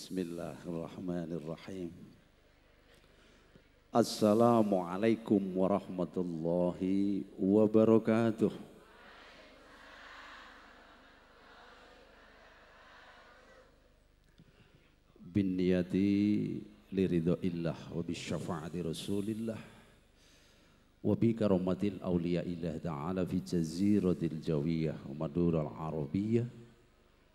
بسم الله الرحمن الرحيم السلام عليكم ورحمة الله وبركاته بالنية لرضا الله وبالشفاعة رسول الله وبكرامة الأولياء الله تعالى في جزيرة الجوية ومدور العربية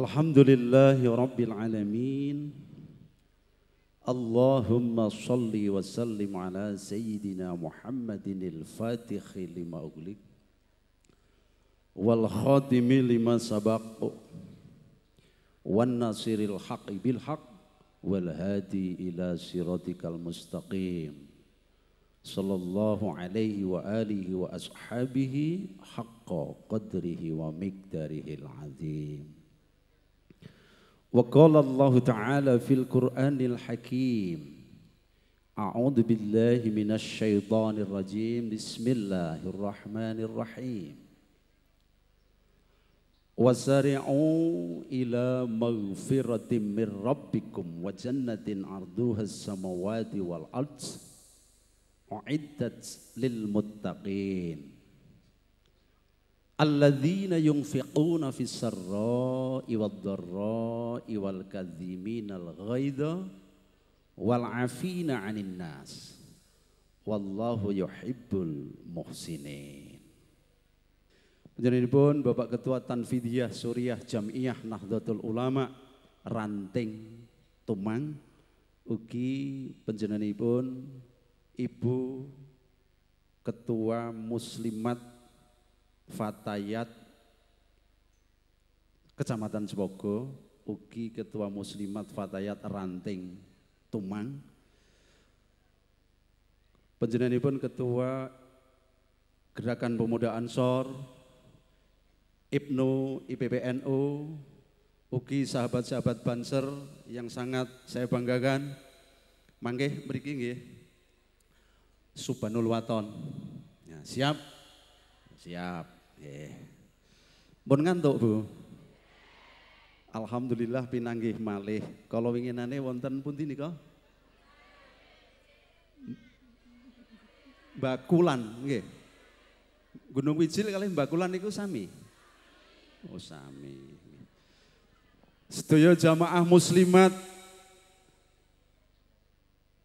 الحمد لله رب العالمين اللهم صل وسلم على سيدنا محمد الفاتح لما أغلق والخاتم لما سبق والناصر الحق بالحق والهادي إلى صراطك المستقيم صلى الله عليه وآله وأصحابه حق قدره ومقداره العظيم وقال الله تعالى في القرآن الحكيم أعوذ بالله من الشيطان الرجيم بسم الله الرحمن الرحيم وسارعوا إلى مغفرة من ربكم وجنة عرضها السماوات والأرض أعدت للمتقين Alladzina yunfiquna fis sarra'i wad dharra'i wal kadhimina al ghaidha wal afina 'anil nas. Wallahu yuhibbul muhsinin. Panjenenganipun Bapak Ketua Tanfidiyah Suriah Jamiah Nahdlatul Ulama Ranting Tumang ugi panjenenganipun Ibu Ketua Muslimat Fatayat Kecamatan Sebogo, ugi Ketua Muslimat Fatayat Ranting Tumang. pun Ketua Gerakan Pemuda Ansor, Ibnu IPPNU, ugi sahabat-sahabat Banser yang sangat saya banggakan. Mangke mriki nggih. Subanul Waton. Ya, siap. Siap. Nggih. Mun ngantuk, Bu. Alhamdulillah pinanggih malih. Kalau ingin nane wonten pundi nika? Bakulan, nggih. Gunung Wijil kali Bakulan itu sami. Oh sami. Sedaya jamaah muslimat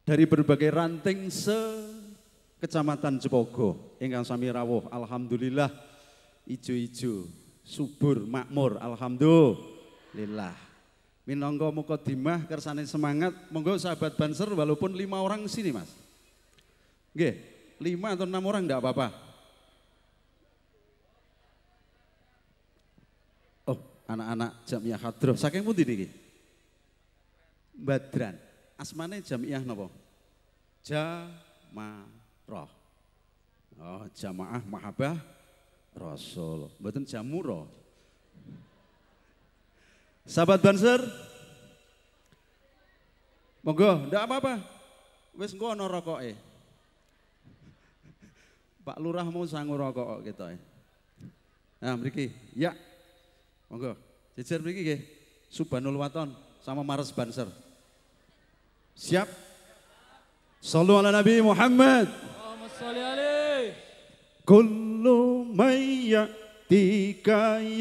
dari berbagai ranting se Kecamatan Jepogo ingkang sami rawuh alhamdulillah ijo-ijo subur makmur alhamdulillah minangka dimah kersane semangat monggo sahabat banser walaupun lima orang sini mas Nggih lima atau enam orang enggak apa-apa oh anak-anak jamiah hadroh saking pundi niki Badran asmane jamiah nopo Jama roh. Oh, jamaah mahabbah rasul. Mboten jamuro. Sahabat Banser, monggo, ndak apa-apa. Wis engko ana rokoke. Pak Lurah mau sangu rokok gitu. Nah, mriki, ya. Monggo. Jejer mriki nggih. Subhanul Waton sama Mares Banser. Siap? Sallu ala Nabi Muhammad. كُلُّ مَنْ يَأْتِيكَ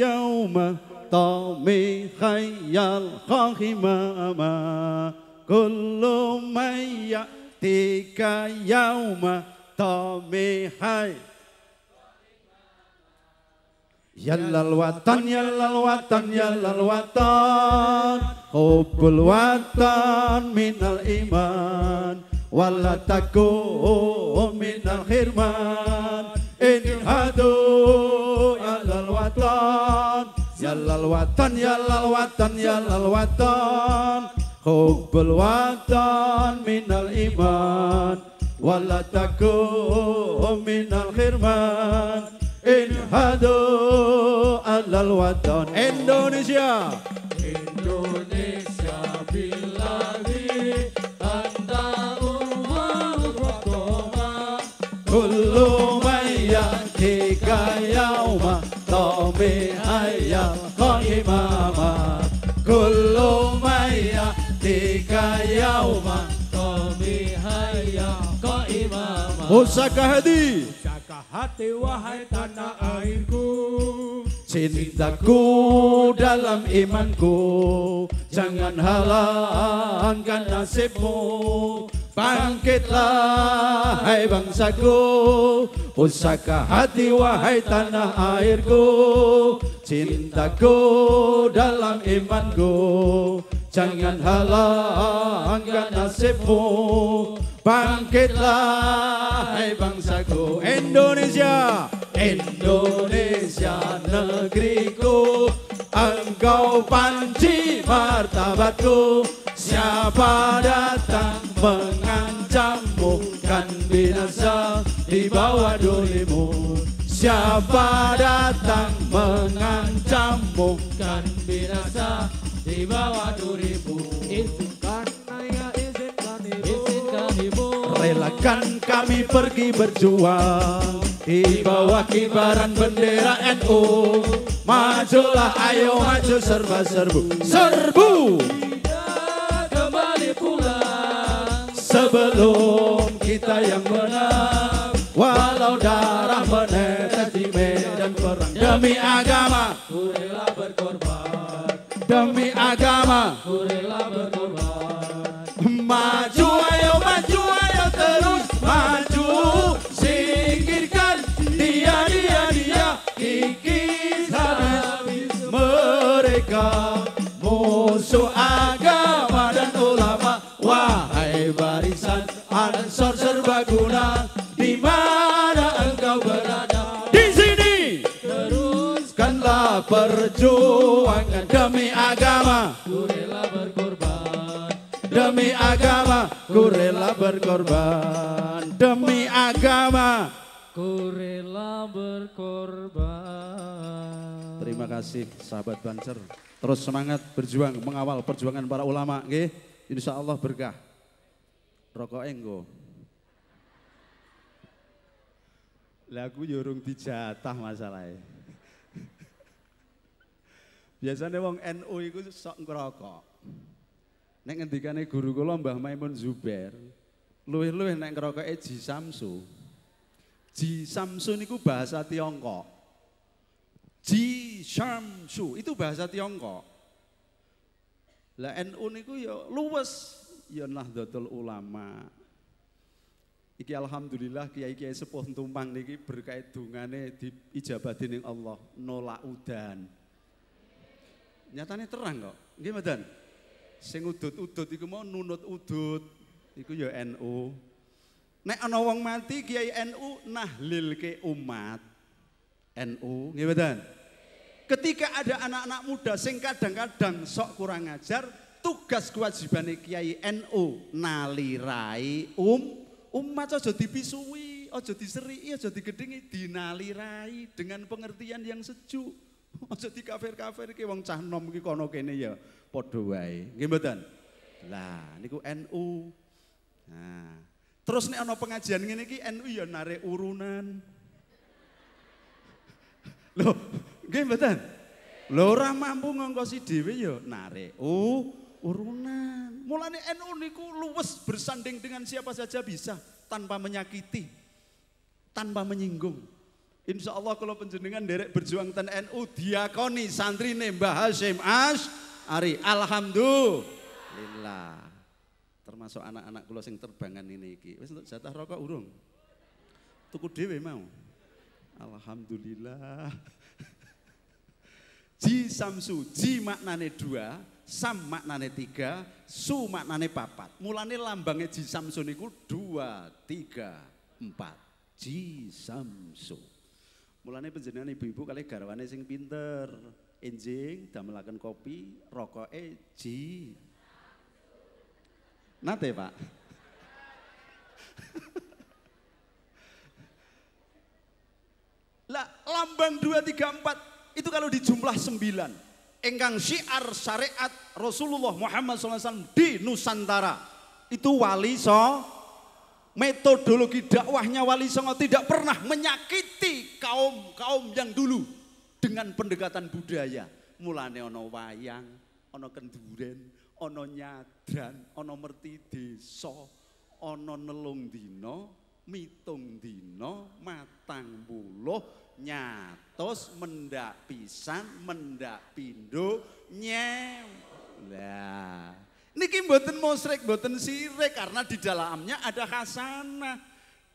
يَوْمًا طَوْمِي خَيَّ الْخَخِمَامَا كُلُّ مَنْ tika يَوْمًا طَوْمِي خَيَّ Yalal watan, yalal watan, yalal watan, hubul watan minal iman wala tako min al khirman in hadu ya ya lal ya lal ya lal watan min al iman min al in hadu ala indonesia indonesia هيكا يوم طبيعيا وإماما كل ما يأتيك haya طبيعيا وإماما Usahkah hati Usahkah hati wahai tanah airku Cintaku dalam imanku Jangan halangkan nasibmu Bangkitlah hai bangsaku pusaka hati wahai tanah airku cintaku dalam imanku jangan halangkan nasibmu bangkitlah hai bangsaku Indonesia Indonesia negeriku engkau panci martabatku siapa datang mengancammu kan binasa di bawah dulimu Siapa datang mengancam kan binasa di bawah durimu Izinkan ayah izinkan ibu Izinkan ibu Relakan kami pergi berjuang Di bawah kibaran bendera NU Majulah ayo maju serba serbu Serbu Tidak kembali pulang Sebelum kita yang menang walau darah menetes di medan perang demi agama ku rela berkorban demi agama ku rela berkorban maju ayo maju ayo terus maju singkirkan dia dia dia habis mereka musuh agama dan ulama wahai barisan ansor serbaguna perjuangan demi agama ku rela berkorban demi agama ku rela berkorban demi agama ku rela berkorban terima kasih sahabat banser terus semangat berjuang mengawal perjuangan para ulama nggih insyaallah berkah rokok enggo Lagu aku jurung ya dijatah masalahnya Biasanya wong NU itu sok ngerokok. Nek ngendikane guru kula Mbah Maimun Zubair, luweh-luweh nek ngerokoke Ji Samsu. Ji Samsu niku bahasa Tiongkok. Ji Samsu itu bahasa Tiongkok. Lah NU niku ya luwes ya Nahdlatul Ulama. Iki alhamdulillah kiai-kiai sepuh tumpang niki berkait dungane diijabah dening Allah nolak udan nyatane terang kok. Nggih mboten? Sing udut-udut iku mau nunut udut, iku ya NU. Nek ana wong mati kiai NU ke umat. NU, nggih mboten? Ketika ada anak-anak muda sing kadang-kadang sok kurang ajar, tugas kewajibane kiai NU nalirai um umat aja dipisui, aja diseri, aja digedingi, dinalirai dengan pengertian yang sejuk. Aja di kafir iki wong cah nom iki kono kene ya padha wae. Nggih mboten? Lah niku NU. Nah, terus nek ana pengajian ngene iki NU ya narik urunan. Loh, nggih mboten? Lho ora mampu ngongkosi dhewe ya narik uh, urunan. Mulane NU niku luwes bersanding dengan siapa saja bisa tanpa menyakiti, tanpa menyinggung. Insya Allah kalau penjenengan derek berjuang ten NU diakoni santri nembah Hashim As Ari. Alhamdulillah. Termasuk anak-anak loh sing terbangan ini ki Wis entuk jatah rokok urung? Tuku dhewe mau. Alhamdulillah. Ji samsu, ji maknane dua, sam maknane tiga, su maknane papat. Mulane lambangnya ji samsu niku dua, tiga, empat. Ji samsu. Mulane penjenengan ibu-ibu kali garwane sing pinter. Enjing damelaken kopi, rokok, e ji. Nate, Pak. lah lambang 234 itu kalau dijumlah 9 engkang syiar syariat Rasulullah Muhammad SAW di Nusantara itu wali so metodologi dakwahnya Wali Songo tidak pernah menyakiti kaum-kaum yang dulu dengan pendekatan budaya. Mulane ono wayang, ono kenduren, ono nyadran, ono merti desa, ono nelung dino, mitung dino, matang buluh, nyatos, mendak pisan, mendak pindo, nyem Nah. Niki mboten musrik, mboten sirik karena di dalamnya ada khasana.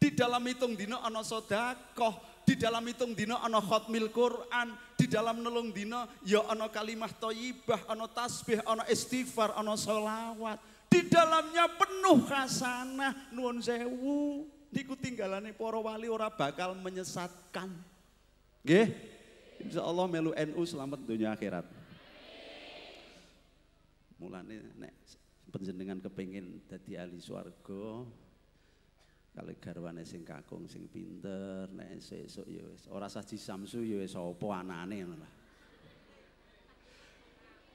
Di dalam hitung dino ana sedekah, di dalam hitung dino ana khatmil Quran, di dalam nelung dino ya ana kalimah thayyibah, ana tasbih, ana istighfar, ana selawat. Di dalamnya penuh khasana nuwun sewu. Niku tinggalane para wali ora bakal menyesatkan. Nggih. Insyaallah melu NU selamat dunia akhirat mulane nek penjenengan kepingin dadi ahli swarga kali garwane sing kakung sing pinter nek esuk ya wis ora saji samsu ya wis apa anane lah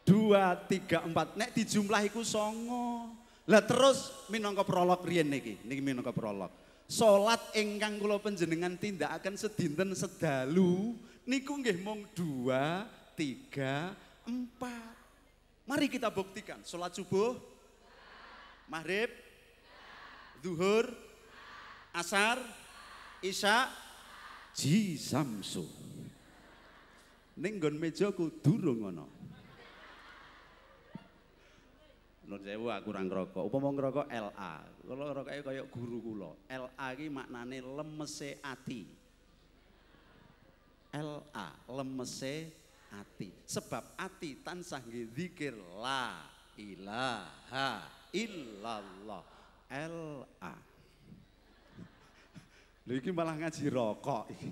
dua tiga empat nek dijumlahiku iku songo lah terus minangka prolog rien niki niki minangka prolog salat ingkang kula panjenengan tindakaken sedinten sedalu niku nggih mung dua tiga empat Mari kita buktikan. Sholat subuh, maghrib, duhur, asar, isya, ji samsu. Ning ku meja kudu ngono. Nun sewu aku ora ngrokok. Upama ngrokok LA. Kula rokoke ya kaya guru kula. LA iki maknane lemese ati. LA, lemese ati. Sebab ati tansah zikir la ilaha illallah. L A. Lho iki malah ngaji rokok iki.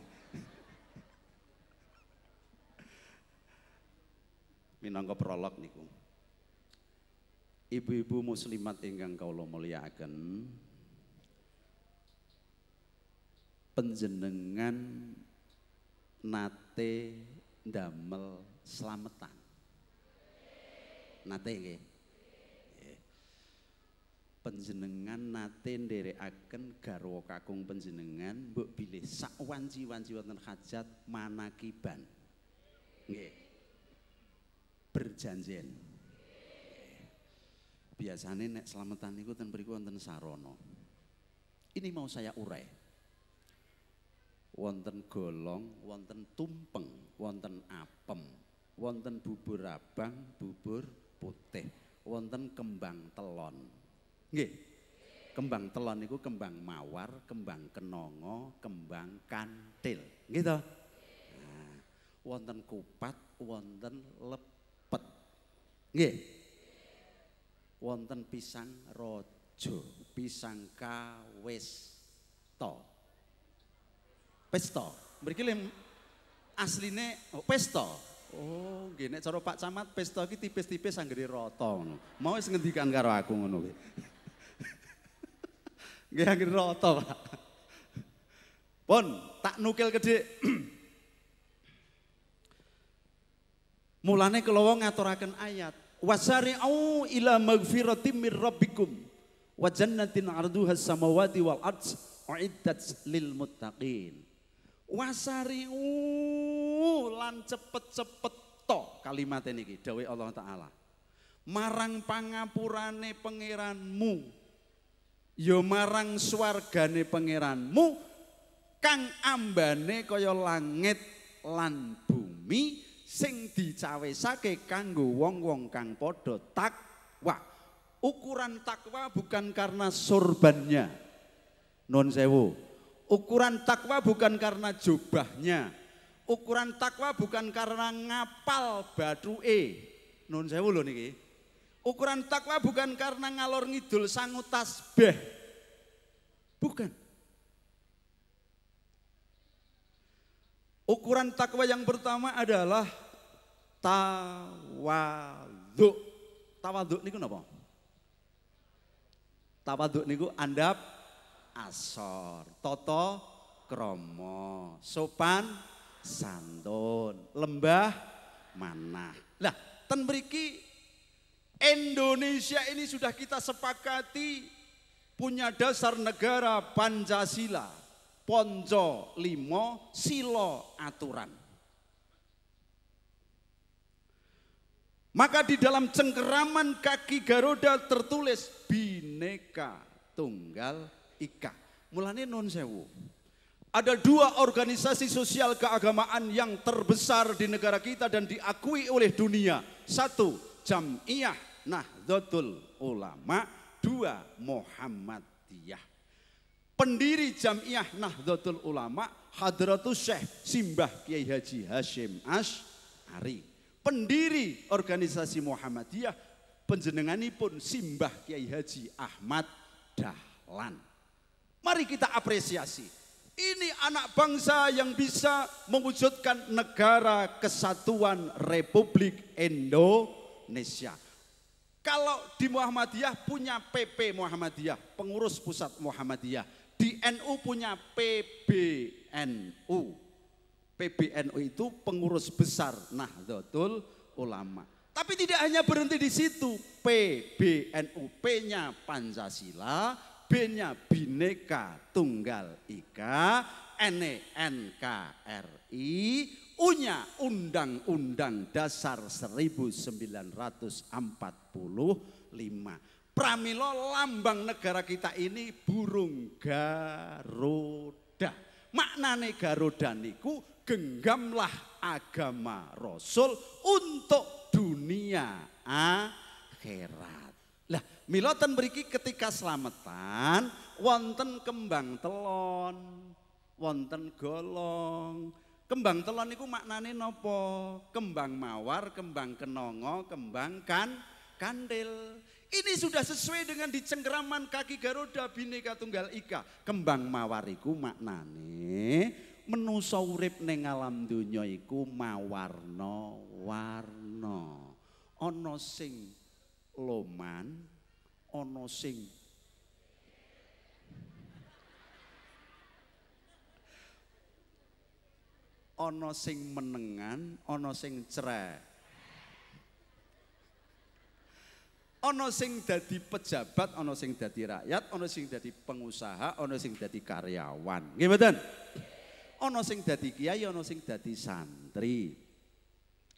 Minangka prolog niku. Ibu-ibu muslimat ingkang kawula mulyakaken, penjenengan nate damel selametan. Nate nggih. Penjenengan nate nderekaken garwa kakung penjenengan mbok bilih sak wanci-wanci wonten hajat manakiban. Nggih. Berjanjian. Biasanya nek selametan niku ten mriku wonten sarana. Ini mau saya urai wonten golong, wonten tumpeng, wonten apem, wonten bubur abang, bubur putih, wonten kembang telon. Nggih. Kembang telon itu kembang mawar, kembang kenongo, kembang kantil. Gitu. Nah, wonten kupat, wonten lepet. Nggih. Wonten pisang rojo, pisang kawis to. Pesto. Mriki lem asline oh, pesto. Oh, nggih nek cara Pak Camat pesto iki tipis-tipis anggere rata ngono. Mau wis ngendikan karo aku ngono kuwi. nggih anggere rata, Pak. Pun tak nukil gede. Mulane kelowong ngaturakan ayat wasari au ila magfirati mir rabbikum wa jannatin arduha samawati wal ardh uiddat lil muttaqin. Wasari lan cepet-cepet to kalimat ini dawai Allah Ta'ala marang pangapurane pangeranmu yo ya marang swargane pangeranmu kang ambane kaya langit lan bumi sing dicawesake kanggo wong-wong kang padha takwa ukuran takwa bukan karena sorbannya non sewu Ukuran takwa bukan karena jubahnya. Ukuran takwa bukan karena ngapal batu e Nun saya ulo niki. Ukuran takwa bukan karena ngalor ngidul sangu tasbih. Bukan. Ukuran takwa yang pertama adalah tawaduk tawaduk niku napa? tawaduk niku andap asor, toto kromo, sopan santun, lembah Mana? Lah, ten beriki Indonesia ini sudah kita sepakati punya dasar negara Pancasila, Ponco Limo Silo aturan. Maka di dalam cengkeraman kaki Garuda tertulis Bineka Tunggal IKA. Mulane non sewu. Ada dua organisasi sosial keagamaan yang terbesar di negara kita dan diakui oleh dunia. Satu, Jam'iyah Nahdlatul Ulama. Dua, Muhammadiyah. Pendiri Jam'iyah Nahdlatul Ulama, Hadratus Syekh Simbah Kiai Haji Hashim Ash'ari. Pendiri organisasi Muhammadiyah, penjenengani pun Simbah Kiai Haji Ahmad Dahlan. Mari kita apresiasi. Ini anak bangsa yang bisa mewujudkan negara kesatuan Republik Indonesia. Kalau di Muhammadiyah punya PP Muhammadiyah, pengurus pusat Muhammadiyah. Di NU punya PBNU. PBNU itu pengurus besar Nahdlatul Ulama. Tapi tidak hanya berhenti di situ. PBNU, P-nya Pancasila, B-nya Bineka Tunggal Ika, N-nya e NKRI, U-nya Undang-Undang Dasar 1945. Pramilo lambang negara kita ini burung garuda. Maknane garuda niku genggamlah agama Rasul untuk dunia akhirat. Lah, miloten beriki ketika selamatan wonten kembang telon, wonten golong. Kembang telon itu maknane nopo? Kembang mawar, kembang kenongo, kembang kan kandil. Ini sudah sesuai dengan di cengkeraman kaki Garuda Bhinneka Tunggal Ika. Kembang mawar itu maknane menusa urip ning alam donya iku mawarna-warna. Ana sing loman ana sing ana sing menengan ana sing cerah ana sing dadi pejabat ana sing dadi rakyat ana sing dadi pengusaha ana sing dadi karyawan nggih mboten ana sing dadi kiai ana sing dadi santri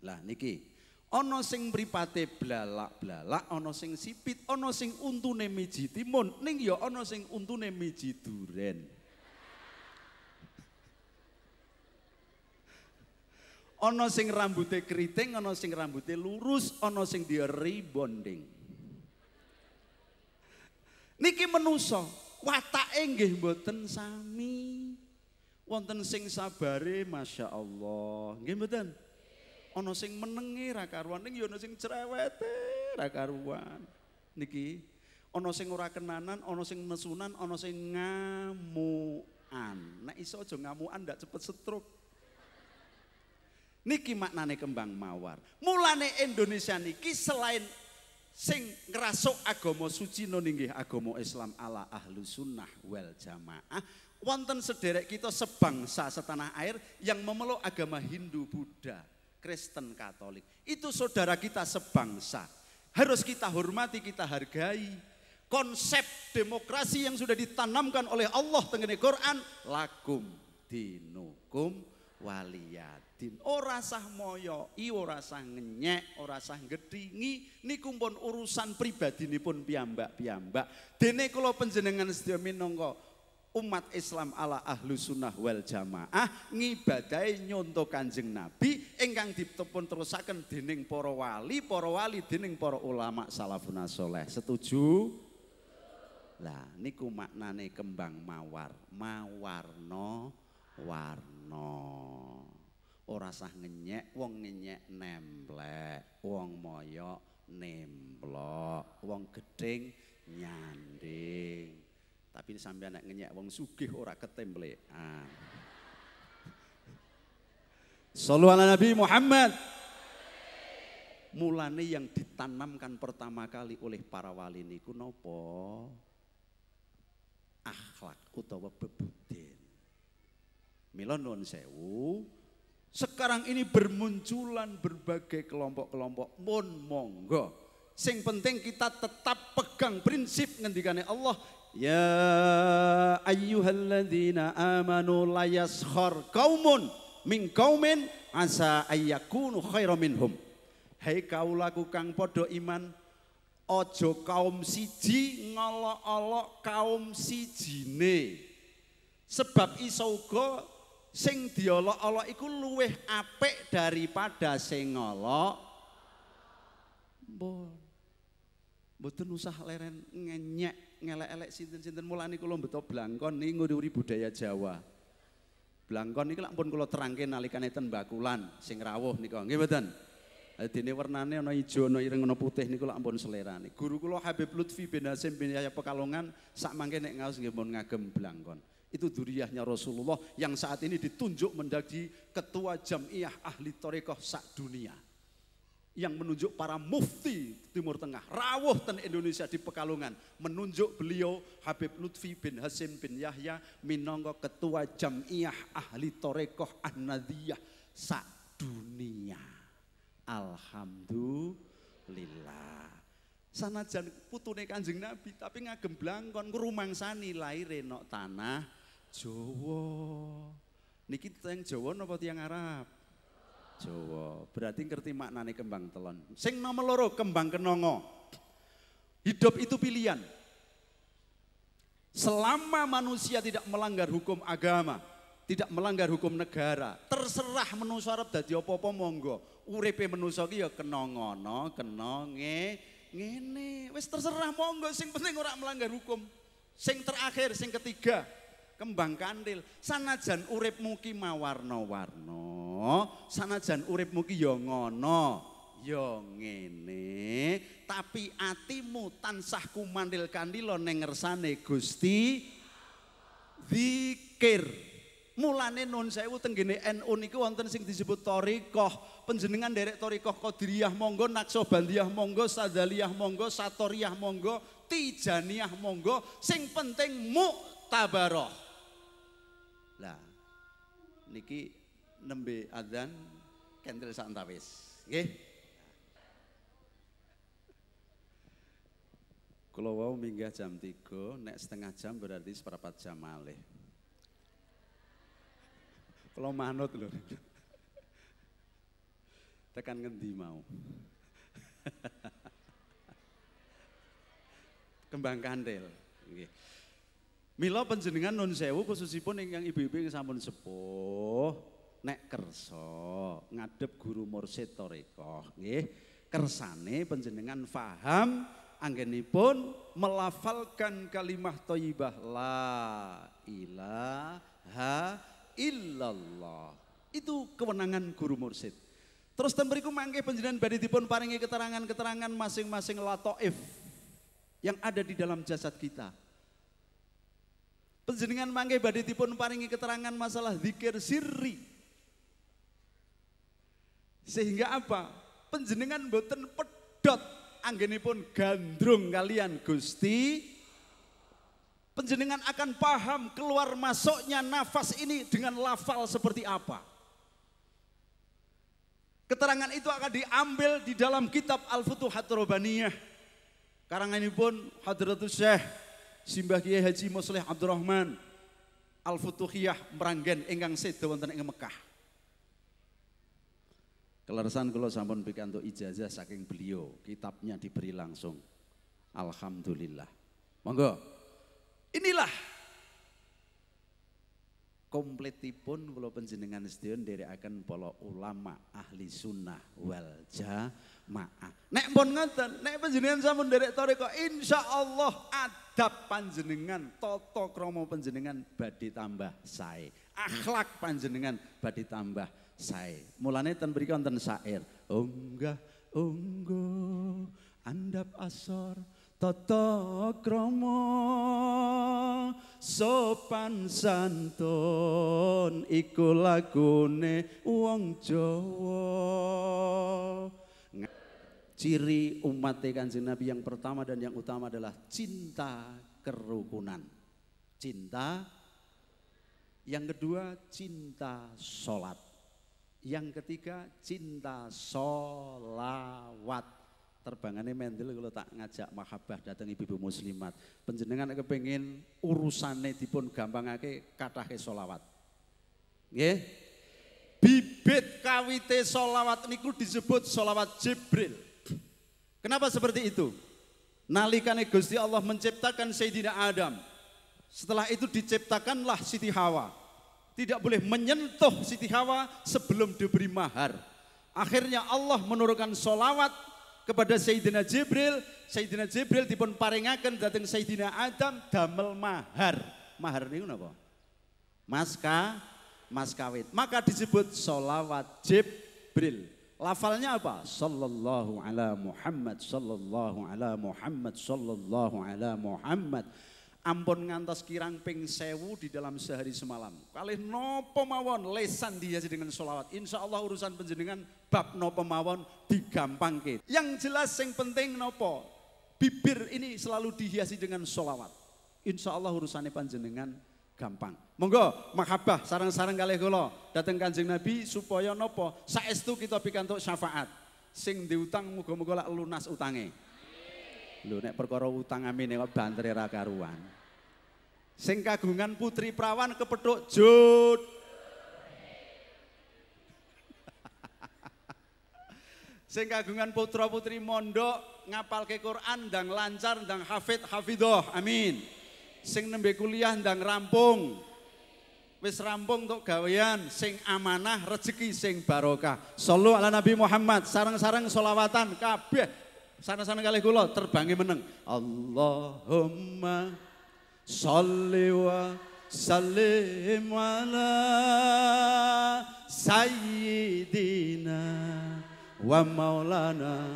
lah niki Ono sing mripate blalak-blalak, ono sing sipit, ono sing untune miji timun, ning ya ono sing untune miji duren. Ono sing rambute keriting, ono sing rambute lurus, ono sing dia rebonding. Niki menuso, watake nggih mboten sami. Wonten sing sabare Masya Allah. Nggih mboten? Ono sing menengi ra karuan, ning ya sing cerewete ra karuan. Niki ono sing ora kenanan, ono sing nesunan, ono sing ngamuan. Nek iso aja ngamuan ndak cepet stroke. Niki maknane kembang mawar. Mulane Indonesia niki selain sing ngerasuk agama suci noninggih agama Islam ala ahlu sunnah wal jamaah. Wonten sederek kita sebangsa setanah air yang memeluk agama Hindu Buddha. Kristen Katolik. Itu saudara kita sebangsa. Harus kita hormati, kita hargai. Konsep demokrasi yang sudah ditanamkan oleh Allah tenggene Quran lakum dinukum waliyadin ora sah moyo i ora sah ngenyek ora sah gedingi niku pun urusan pun piambak piambak. dene kalau penjenengan setia minongko umat Islam ala ahlu sunnah wal jamaah ngibadai nyonto kanjeng Nabi ingkang ditepun terusakan dening poro wali, poro wali dening poro ulama salafun soleh. Setuju? Lah niku maknane kembang mawar, mawarno warno. Ora sah ngenyek, wong ngenyek nemplek, wong moyok nemplok, wong gedeng nyanding. Tapi sampai anak ngenyak wong sugih ora Ah. Sallu ala Nabi Muhammad. Mulane yang ditanamkan pertama kali oleh para wali niku nopo? Akhlak utawa bebudin. Mila nuwun sewu, sekarang ini bermunculan berbagai kelompok-kelompok mon monggo. Sing penting kita tetap pegang prinsip ngendikane Allah Ya أيها الذين آمنوا لا يسخر قوم من قوم عسى أن يكونوا minhum. منهم Hei kaulaku kang podo iman Ojo kaum siji ngolok-olok kaum siji ne. Sebab iso go sing diolok-olok iku luweh apik daripada sing ngolok. Mbo, mboten usah leren ngenyek ngelek-elek sinten-sinten mulane kula beto blangkon niki nguri budaya Jawa. Blangkon niki lak pun kula terangke nalikane ten Bakulan sing rawuh nika. Nggih mboten? Eh, dene warnane ana ijo, ana ireng, ana putih niku lak ampun selerane. Guru kula Habib Lutfi bin Hasim bin Yahya Pekalongan sak mangke nek ngaos nggih pun ngagem blangkon. Itu duriahnya Rasulullah yang saat ini ditunjuk menjadi ketua jamiah ahli torekoh sak dunia yang menunjuk para mufti Timur Tengah, rawuh ten Indonesia di Pekalongan, menunjuk beliau Habib Lutfi bin Hasim bin Yahya Minongo ketua Jamiah Ahli Torekoh An-Nadiyah sa dunia. Alhamdulillah. putu putune Kanjeng Nabi tapi ngagem blangkon sani laire nok tanah Jawa. Niki tiyang Jawa napa tiang Arab? Jawa. Berarti ngerti maknane kembang telon. Sing nomor loro kembang kenongo. Hidup itu pilihan. Selama manusia tidak melanggar hukum agama, tidak melanggar hukum negara, terserah menusa arep dadi apa-apa monggo. Uripe menusa ki ya kenongono, kenonge, ngene. Wis terserah monggo sing penting ora melanggar hukum. Sing terakhir, sing ketiga, kembang kandil. Sanajan uripmu ki mawarna-warna. Sana sanajan uripmu ki ya ngono, ya ngene, tapi atimu tansah kumandil kandila ning ngersane Gusti zikir. Mulane nun sewu tenggene NU niku wonten sing disebut thariqah. Panjenengan derek thariqah Qadiriyah monggo, Naksabandiyah monggo, sadaliyah monggo, Satoriyah monggo, Tijaniyah monggo, sing penting muktabarah. Lah niki nembe adzan kentil santawis. Nggih. Kula wau minggah jam 3, nek setengah jam berarti seperempat jam malih. Kula manut lho. Tekan ngendi mau? Kembang kantil. Nggih. Mila panjenengan nun sewu khususipun ingkang ibu-ibu yang sampun sepuh nek kerso ngadep guru mursid torikoh nggih kersane penjenengan faham anggenipun melafalkan kalimah thayyibah la ilaha illallah itu kewenangan guru mursid terus temberiku mangke penjenengan badhe dipun paringi keterangan-keterangan masing-masing latoif yang ada di dalam jasad kita penjenengan mangke badhe dipun paringi keterangan masalah zikir sirri sehingga apa? Penjenengan boten pedot pun gandrung kalian Gusti penjenengan akan paham keluar masuknya nafas ini dengan lafal seperti apa. Keterangan itu akan diambil di dalam kitab Al-Futuhat Robaniyah. Karangan ini pun Hadratus Syekh Simbah Kiai Haji Musleh Abdurrahman Al-Futuhiyah meranggen enggang sedo wonten Mekah. Kelersan kalau sampun pikantuk ijazah saking beliau, kitabnya diberi langsung. Alhamdulillah. Monggo. Inilah kompletipun penjenengan panjenengan dari akan pola ulama ahli sunnah wal jamaah. Nek pun ngoten, nek penjenengan sampun nderek insya insyaallah adab panjenengan, toto kromo panjenengan badi tambah saya Akhlak panjenengan badi tambah sae. Mulane ten mriki wonten syair. Unggah unggo andap asor tata krama sopan santun iku lagune wong Jawa ciri umat kanjeng Nabi yang pertama dan yang utama adalah cinta kerukunan cinta yang kedua cinta sholat yang ketiga cinta solawat. Terbangannya Mendel kalau tak ngajak mahabbah datang ibu-ibu muslimat. Penjenengan kepengen urusannya dipun kata ke solawat. ya Bibit kawite solawat niku disebut solawat Jibril. Kenapa seperti itu? Nalikane Gusti Allah menciptakan Sayyidina Adam. Setelah itu diciptakanlah Siti Hawa tidak boleh menyentuh Siti Hawa sebelum diberi mahar. Akhirnya Allah menurunkan solawat kepada Sayyidina Jibril. Sayyidina Jibril dipun paringaken datang Sayyidina Adam damel mahar. Mahar ini apa? Maska, maskawit. Maka disebut solawat Jibril. Lafalnya apa? Sallallahu ala Muhammad, sallallahu ala Muhammad, sallallahu ala Muhammad ampun ngantos kirang ping sewu di dalam sehari semalam. Kali no pemawon lesan dia dengan sholawat. Insya Allah urusan penjenengan bab no pemawon digampang ke. Yang jelas yang penting no po bibir ini selalu dihiasi dengan sholawat. Insya Allah urusannya panjenengan gampang. Monggo makhabah sarang-sarang kali kula datang Kanjeng Nabi supaya nopo saestu kita pikantuk syafaat. Sing diutang moga-moga lunas utangnya. Lho nek perkara utang amine kok bantere ra karuan. Sing kagungan putri perawan kepethuk jut. Sing kagungan putra putri mondok ngapalke Quran ndang lancar ndang hafid hafidoh. Amin. Sing nembe kuliah ndang rampung. wis rampung untuk gawean sing amanah rezeki sing barokah. Sallu ala Nabi Muhammad Sarang-sarang solawatan kabeh Sana-sana kali kula terbangi meneng. Allahumma sholli wa sallim ala sayyidina wa maulana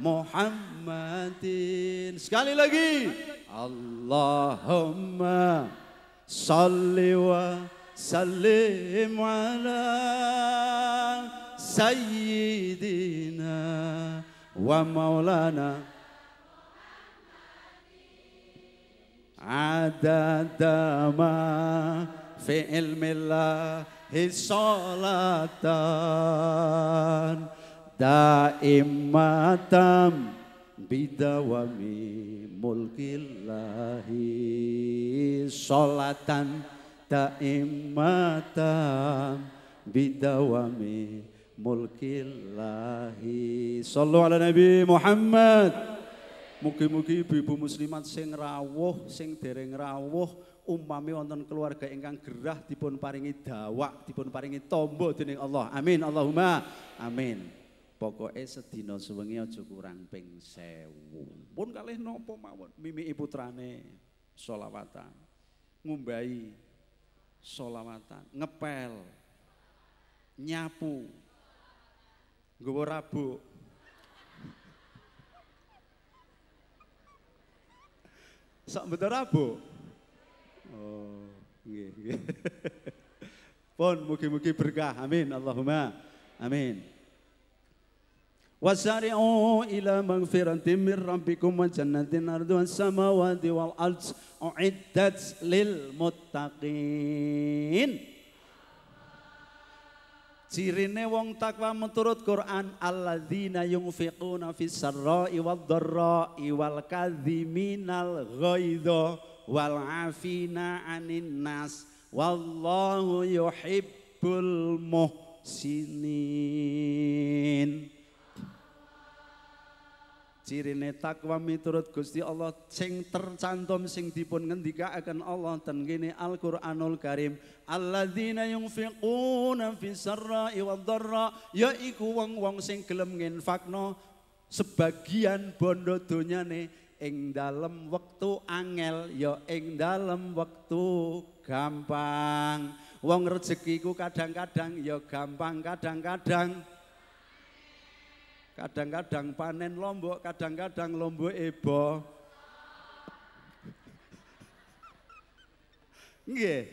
Muhammadin. Sekali lagi. Allahumma sholli wa sallim ala sayyidina wa maulana ada ma fi ilmillahi sholatan daimatam bidawami solatan sholatan daimatam bidawami Mulki الله صلوا ala Nabi Muhammad. Mugi-mugi ibu-ibu muslimat sing rawuh, sing dereng rawuh, Umami wonten keluarga ingkang gerah dipun paringi dawak, dipun paringi tombo dening Allah. Amin Allahumma. Amin. Pokoke sedina sewengi aja kurang ping 1000. Pun kalih nopo mawon? Mimiki putrane selawatan. Ngumbai selawatan, ngepel. Nyapu. gue rabu. Sak bener rabu. Oh, Pon, mugi-mugi berkah. Amin, Allahumma. Amin. Wasari'u ila magfiratin min rabbikum wa jannatin ardu wa samawati wal ardu u'iddat lil muttaqin. Cirine wong takwa menurut Quran alladzina yunfiquna fis sarra'i wad dharra'i wal kadhiminal ghaidha wal afina anin nas wallahu yuhibbul muhsinin. Cirine takwa miturut Gusti Allah sing tercantum sing dipun ngendikaaken Allah ten kene Al-Qur'anul Karim alladzina yunfiquna fis sarra'i wadh-dharra yaiku wong-wong sing gelem nginfakno sebagian bondo donyane ing dalem wektu angel ya ing dalem wektu gampang wong rejeki ku kadang-kadang ya gampang kadang-kadang kadang-kadang panen lombok, kadang-kadang lombok ebo. Nggih.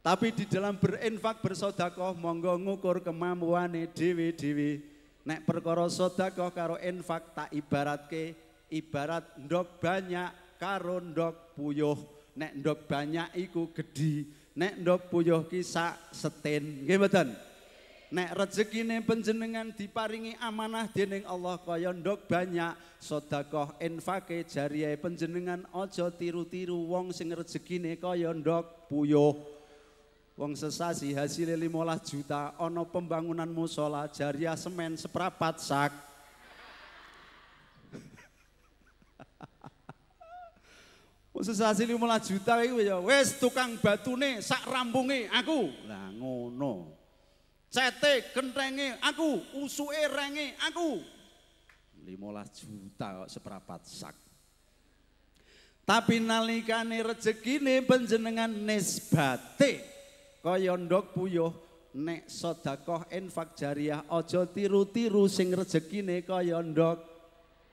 Tapi di dalam berinfak bersodakoh monggo ngukur kemampuane dewi-dewi. Nek perkara sodakoh karo infak tak ibarat ke ibarat ndok banyak karo ndok puyuh. Nek ndok banyak iku gedi, nek ndok puyuh kisah setin. Nggih, betul? Nek rezekine penjenengan diparingi amanah dening Allah koyondok banyak Sodakoh infake jariah penjenengan ojo tiru-tiru wong sing rezeki kaya koyondok puyuh. Wong sesasi hasilnya 15 juta, ono pembangunan musola jariah semen seprapat sak. sesasi 15 juta itu ya wes tukang batune sak rambungi aku. nah ngono. Cete kentenge aku, usue rengi aku. 15 juta kok sak. Tapi nalikane rezekine ini nisbate nesbate koyondok puyuh nek sedekah infak jariah aja tiru-tiru sing rezekine kaya ndok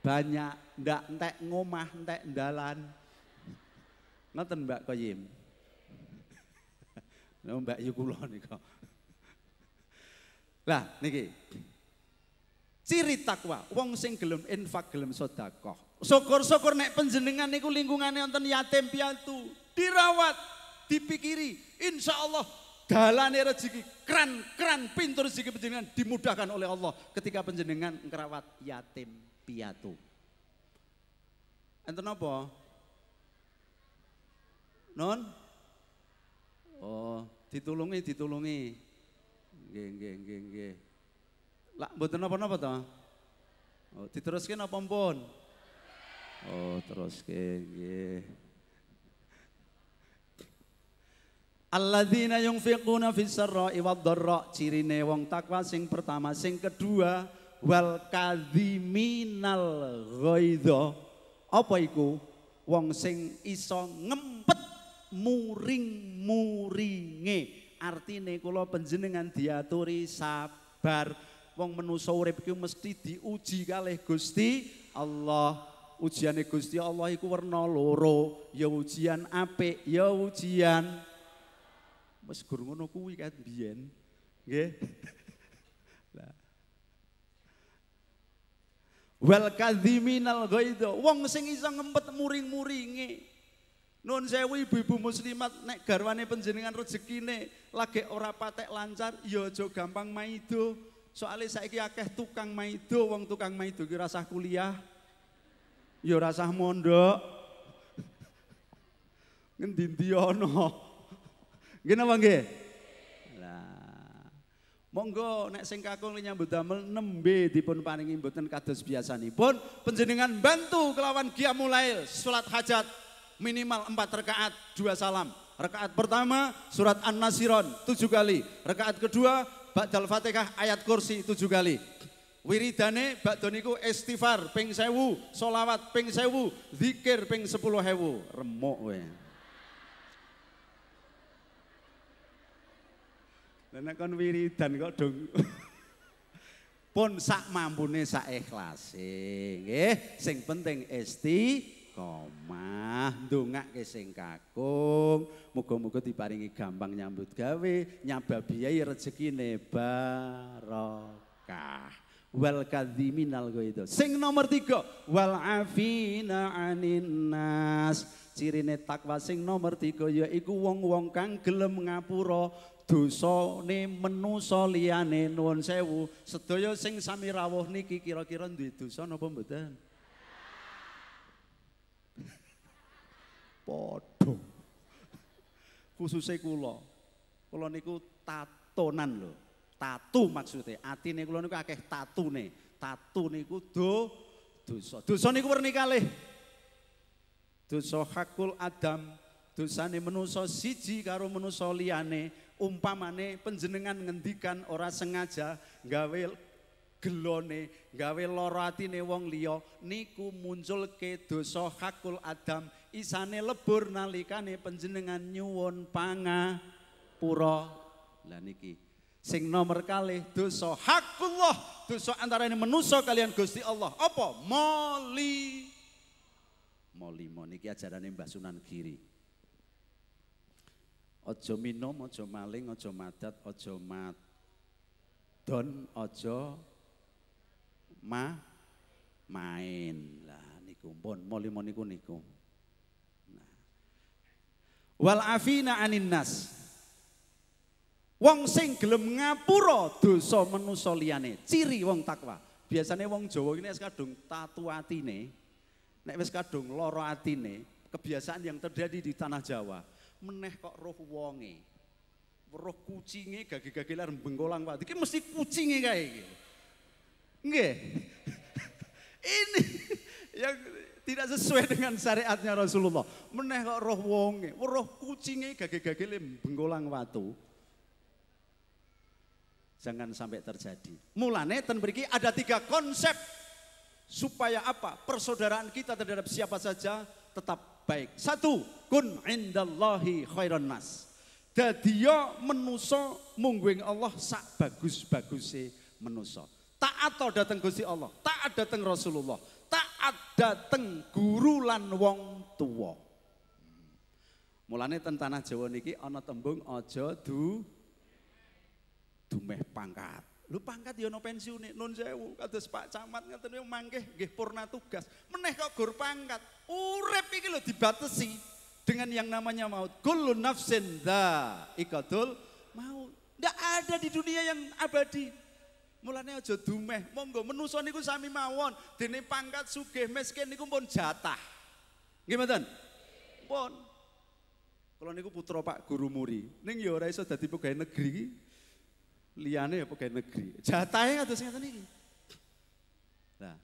banyak ndak entek ngomah entek dalan. Ngoten Mbak Koyim. Mbak Yu kula lah niki. Ciri takwa, wong sing gelem infak, gelem sedekah. Syukur-syukur nek panjenengan niku lingkungane wonten yatim piatu, dirawat, dipikiri, insya Allah dalane rezeki kran-kran pintu rezeki panjenengan dimudahkan oleh Allah ketika panjenengan ngerawat yatim piatu. Enten apa? Non? Oh, ditulungi, ditulungi. Nggih, nggih, nggih, nggih. Lah mboten napa-napa to? Oh, diteruske napa pun? Oh, teruske nggih. Alladzina yunfiquna fis sarra'i wad dharra cirine wong takwa sing pertama sing kedua wal kadhiminal ghaidha apa iku wong sing iso ngempet muring-muringe artine kula panjenengan diaturi sabar. Wong menusa urip iku mesti diuji kalih Gusti Allah. Ujiane Gusti Allah iku werna loro, ya ujian apik, ya ujian wis gur ngono kuwi kat biyen. Nggih. Lah. Wal kadhiminal ghaidha, wong sing iso ngempet muring-muringe. Nun sewu ibu-ibu muslimat nek garwane panjenengan rezekine lagi ora patek lancar ya aja gampang maido. Soale saiki akeh tukang maido, wong tukang maido ki rasah kuliah. Ya rasah mondok. Ngendi-endi ana. Ngene apa nggih? Monggo nek sing kakung nyambut damel nembe dipun paringi mboten kados biasanipun panjenengan bantu kelawan giamulail salat hajat minimal empat rekaat dua salam. rekaat pertama surat An-Nasiron tujuh kali. rekaat kedua Ba'dal Fatihah ayat kursi tujuh kali. Wiridane bakdoniku istighfar ping sewu, solawat ping sewu, zikir ping sepuluh hewu. Remuk we. Nenek kan wiridan kok dong. pun sak mampune sak ikhlase eh sing penting esti istiqomah ndonga ke sing kakung muga-muga diparingi gampang nyambut gawe nyababiyai rezekine barokah wal kadzimin al ghaidho sing nomor 3 wal afina aninnas cirine takwa sing nomor 3 yaiku wong-wong kang gelem ngapura dosa ne menusa liyane nuwun sewu sedaya sing sami rawuh niki kira-kira duwe dosa napa mboten Podo, khususnya kula. Kula niku tatonan lho. Tatu maksudnya, Atine kula niku akeh nih. Tatu niku do dosa. Dosa niku werni kalih. Dosa hakul adam, dosane menusa siji karo menusa liane. Umpamane penjenengan ngendikan ora sengaja gawe gelone gawe lorati ne wong liya niku muncul munculke dosa hakul adam isane lebur nalikane penjenengan nyuwun pangapura. Lah niki sing nomor kalih dosa hakullah, dosa ini menuso kalian Gusti Allah. Apa? Moli. Moli niki ajarane Mbah Sunan Giri. Ojo minum, ojo maling, ojo madat, ojo mat. Don, ojo ma main. Lah niku pun moli niku niku wal afina anin Wong sing gelem ngapura dosa manusa liyane, ciri wong takwa. Biasanya wong Jawa ini kadung tatu atine, nek wis kadung lara atine, kebiasaan yang terjadi di tanah Jawa, meneh kok roh wonge. Roh kucinge gage-gagelar bengkolang Pak. Iki mesti kucinge kae iki. Nggih. ini yang tidak sesuai dengan syariatnya Rasulullah. Meneh roh wonge, roh kucinge gage-gage bengkolang watu. Jangan sampai terjadi. Mulane ten beriki ada tiga konsep supaya apa? Persaudaraan kita terhadap siapa saja tetap baik. Satu, kun indallahi khairan nas. Dadia menuso mungguing Allah sak bagus bagusi menuso. Taat datang gusi Allah, taat datang Rasulullah, ada tengguru lan wong tua. Mulane tentang tanah Jawa niki ana tembung aja du dumeh pangkat. Lu pangkat ya pensiun pensiune, nun sewu kados Pak Camat ngeten niku ya mangke nggih purna tugas. Meneh kok gur pangkat. Urip iki dibatasi dengan yang namanya maut. Kullu nafsin dza ikatul maut. Tidak ada di dunia yang abadi. Mulane aja dumeh, monggo menusa niku sami mawon, dene pangkat sugih miskin niku pun jatah. Nggih mboten? Pun. Kula niku putra Pak Guru Muri. neng ya ora iso pegawai negeri liane Liyane ya pegawai negeri. Jatahe kados ngeten iki. Nah.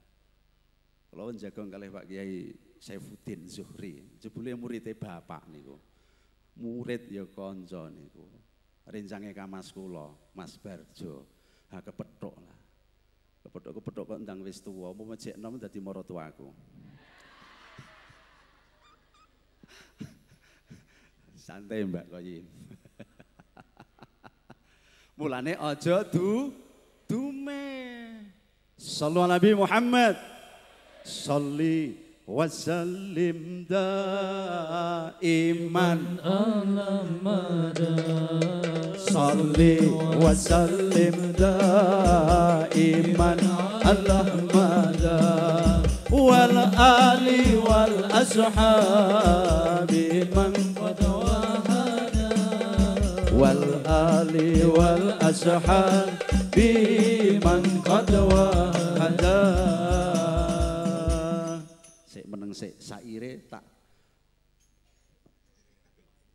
Kula jagong kalih Pak Kiai Saifuddin Zuhri, jebule teh bapak niku. Murid ya kanca niku. Rencange kamas kula, Mas Barjo ha kepethuk lah kepethuk-kepethuk kok ndang wis tuwa apa mejek nom dadi maratuwaku santai Mbak Koyin mulane aja du dume sallu ala Nabi Muhammad salli وسلم دائما على مدى صل وسلم دائما على مدى والآل والأصحاب من وهدى والآل والأصحاب من قد وهدى sik saire tak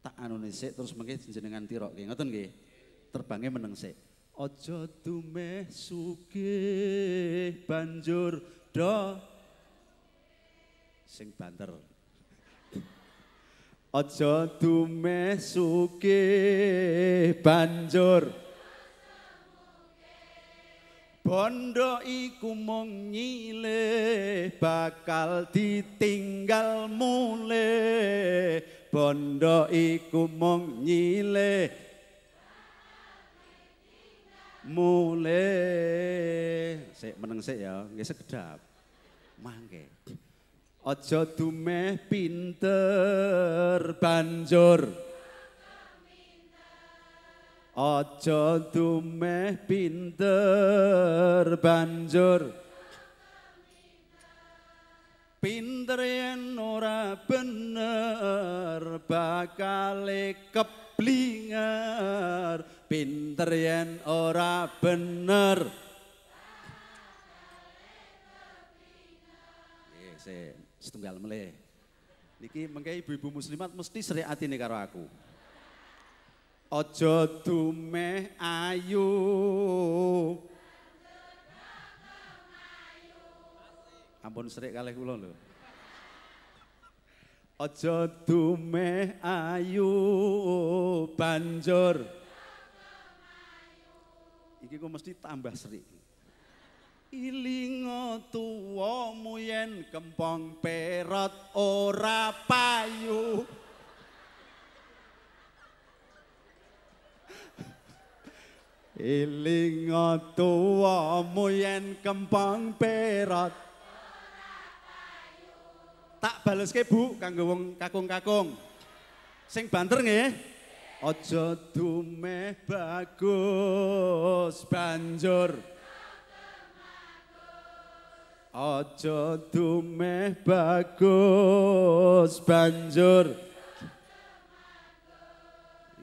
tak anone sik terus mengke jenengan tirokke ngoten nggih terbange meneng sik aja dumeh sugih banjur do sing banter aja dumeh sugih banjur do. Bondo iku mung nyile bakal ditinggal mule Bondo iku mung nyile muleh sik meneng sik ya nggih sekedap mangke aja dumeh pinter banjur Aja dumeh pinter banjur pinter yen ora bener bakal keblinger pinter yen ora bener bakal keblinger setunggal mele niki mengke ibu-ibu muslimat mesti sreati nih karo aku Aja dumeh ayu. Ampun srek kalih kula lho. Aja dumeh ayu banjur. Iki kok mesti tambah srek. Ilinga tuwa muyen kempong perot ora payu. Iling atua muyen kempang perot Tak bales ke bu kanggo wong kakung-kakung Sing banter nge Ojo dumeh bagus banjur Ojo dumeh bagus banjur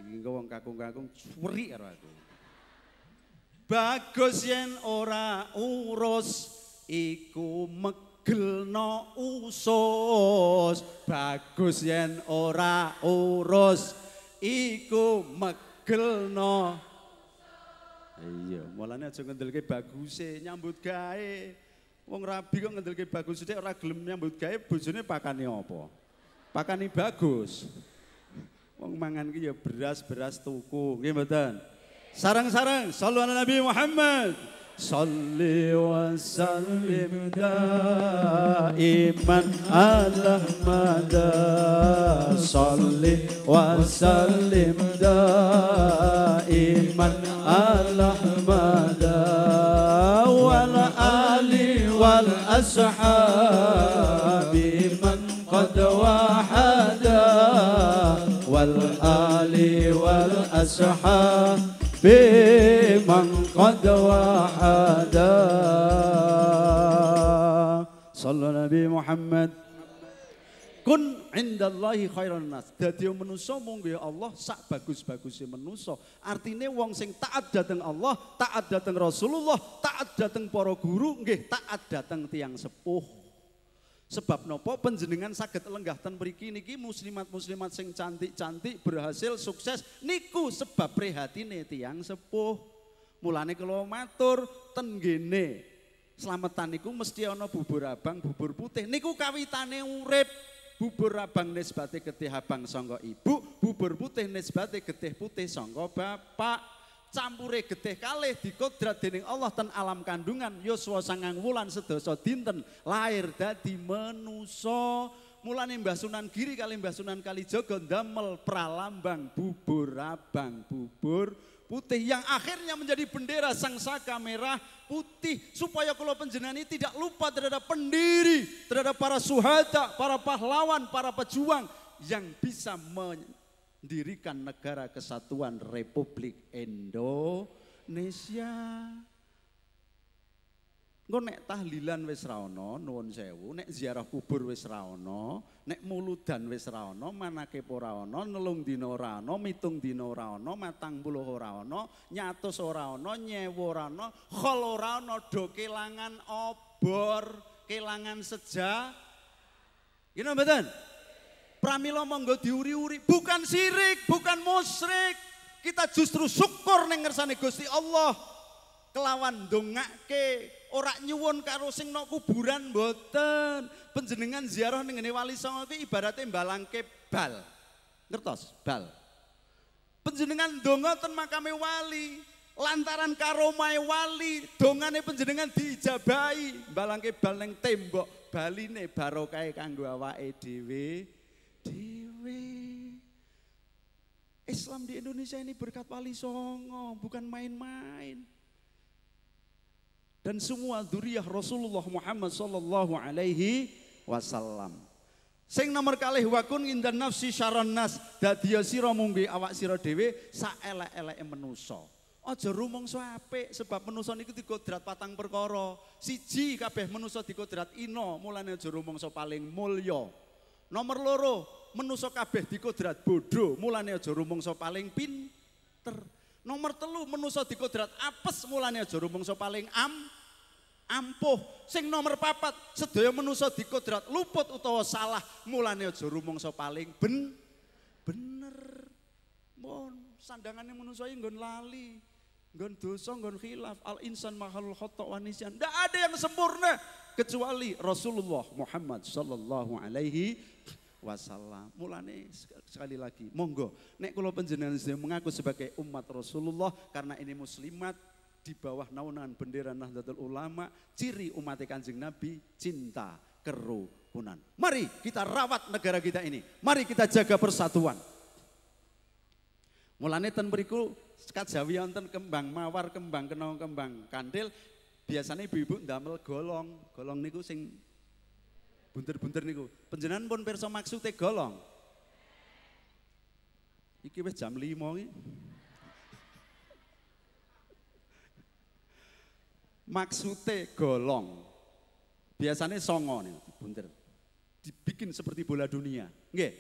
Ini wong kakung-kakung curi aku Bagus yen ora urus iku megelno usus. Bagus yen ora urus iku megelno Iya, mulane aja ngendelke baguse nyambut gawe. Wong rabi kok ngendelke bagus sithik ora gelem nyambut gawe bojone pakane apa? Pakane bagus. Wong mangan ki ya beras-beras tuku, nggih mboten? سرن سرن صلوا على النبي محمد صل وسلم دائما على مدى صل وسلم دائما على مدى والآل والأصحاب من قد وحدا والآل والأصحاب بمن قد وحدا صلى نبي محمد kun indallahi khairan nas. Dadi manusa mung ya Allah sak bagus bagusnya manusa. Artine wong sing taat dateng Allah, taat dateng Rasulullah, taat dateng para guru, nggih taat dateng tiang sepuh. Sebab nopo penjenengan sakit lenggah ten mriki niki muslimat-muslimat sing cantik-cantik berhasil sukses niku sebab prihatine tiang sepuh. Mulane kula matur tenggene. Slametan niku mesti ono bubur abang, bubur putih. Niku kawitane urip. Bubur abang nisbate getih abang sangka ibu, bubur putih nisbate getih putih songko bapak campure getih kalih dikodrat dening Allah ten alam kandungan yuswa sangang wulan sedasa dinten lahir dadi menuso mulane Mbah Sunan Giri kali Mbah Sunan Kalijaga ndamel pralambang bubur abang bubur putih yang akhirnya menjadi bendera sang saka merah putih supaya kalau penjenani tidak lupa terhadap pendiri terhadap para suhada para pahlawan para pejuang yang bisa men dirikan negara kesatuan Republik Indonesia. Engko nek tahlilan wis ra nuwun sewu, nek ziarah kubur wis ra nek muludan wis ra ono, manake ora nelung dina ora mitung dina ora matang puluh ora ono, nyatus ora ono, nyewu ora khol ora do kelangan obor, kelangan seja. Gimana you know, betul? pramila monggo diuri-uri bukan sirik bukan musyrik kita justru syukur ning ngersane Gusti Allah kelawan dongake ora nyuwun karo sing nok kuburan mboten penjenengan ziarah ning ngene wali songo iki ibarate mbalang kebal. ngertos bal penjenengan donga ten makame wali lantaran karomai wali dongane penjenengan diijabahi Mbalang kebal ning tembok baline barokah kanggo awake dhewe dewi Islam di Indonesia ini berkat wali songo, bukan main-main. Dan semua duriah Rasulullah Muhammad sallallahu alaihi wasallam. Sing nomor kalih wakun indan nafsi syaron nas dadiya sira mungbe awak sira dhewe sak elek-eleke Oh Aja rumangsa apik sebab manusa niku dikodrat patang perkara. Siji kabeh manusa dikodrat ino mulane aja rumangsa paling mulya. Nomor loro, menusok kabeh dikodrat bodoh, mulane aja rumangsa paling pinter. Nomor telu, menusuk dikodrat apes, mulane aja rumangsa paling am ampuh. Sing nomor papat, sedaya menusuk dikodrat luput utawa salah, mulane aja rumangsa paling ben bener. Mon, sandangane menusuk nggon lali. Gon dosa, gon khilaf, al insan mahalul khotok wanisian. Tidak ada yang sempurna kecuali Rasulullah Muhammad sallallahu alaihi wasallam. Mulane sekali lagi, monggo nek kula panjenengan mengaku sebagai umat Rasulullah karena ini muslimat di bawah naungan bendera Nahdlatul Ulama, ciri umat Kanjeng Nabi cinta kerukunan. Mari kita rawat negara kita ini. Mari kita jaga persatuan. Mulane ten mriku sekat Jawi wonten kembang mawar, kembang kenong, kembang kandil, biasanya ibu-ibu ndamel golong. Golong niku sing bunter-bunter niku. Penjenan pun pirsa maksudnya golong. Iki wes jam lima nih, maksudnya golong. Biasanya songo nih, bunter. Dibikin seperti bola dunia. nggak?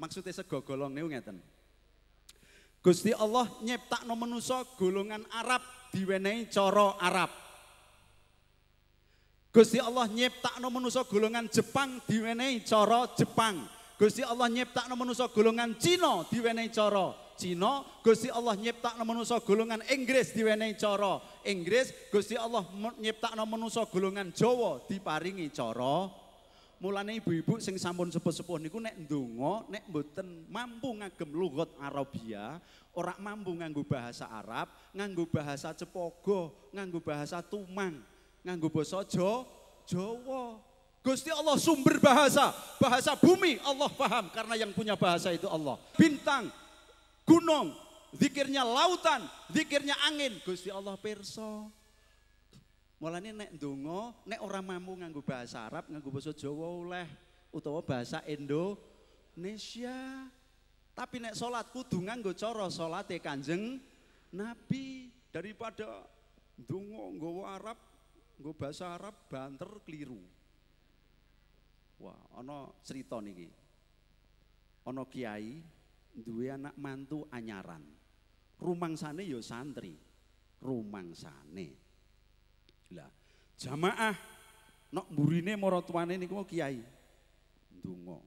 Maksudnya sego golong nih ngeten. Gusti Allah nyiptakno manusa golongan Arab diwenehi coro Arab. Gusti Allah nyiptakno manusa golongan Jepang diwenei cara Jepang. Gusti Allah nyiptakno manusa golongan Cina diwenei cara Cina. Gusti Allah nyiptakno manusa golongan Inggris diwenei cara Inggris. Gusti Allah nyiptakno manusa golongan Jawa diparingi cara Mulane ibu-ibu sing sampun sepuh-sepuh niku nek ndonga nek mboten mampu ngagem lugat Arabia, ora mampu nganggo bahasa Arab, nganggo bahasa Cepogo, nganggo bahasa Tumang nganggo basa jo, jowo, Gusti Allah sumber bahasa, bahasa bumi Allah paham karena yang punya bahasa itu Allah. Bintang, gunung, zikirnya lautan, zikirnya angin, Gusti Allah perso. Mulane nek ndonga, nek orang mampu nganggo bahasa Arab, nganggo basa jowo oleh utawa bahasa Indonesia. Tapi nek salat kudu nganggo cara salate Kanjeng Nabi daripada ndonga nggawa Arab Gue bahasa Arab banter keliru. Wah, ono cerita niki. Ono kiai dua anak mantu anyaran. rumang Rumangsane yo ya santri. sana. Lah, jamaah nok burine mara nih niku kiai. dungo,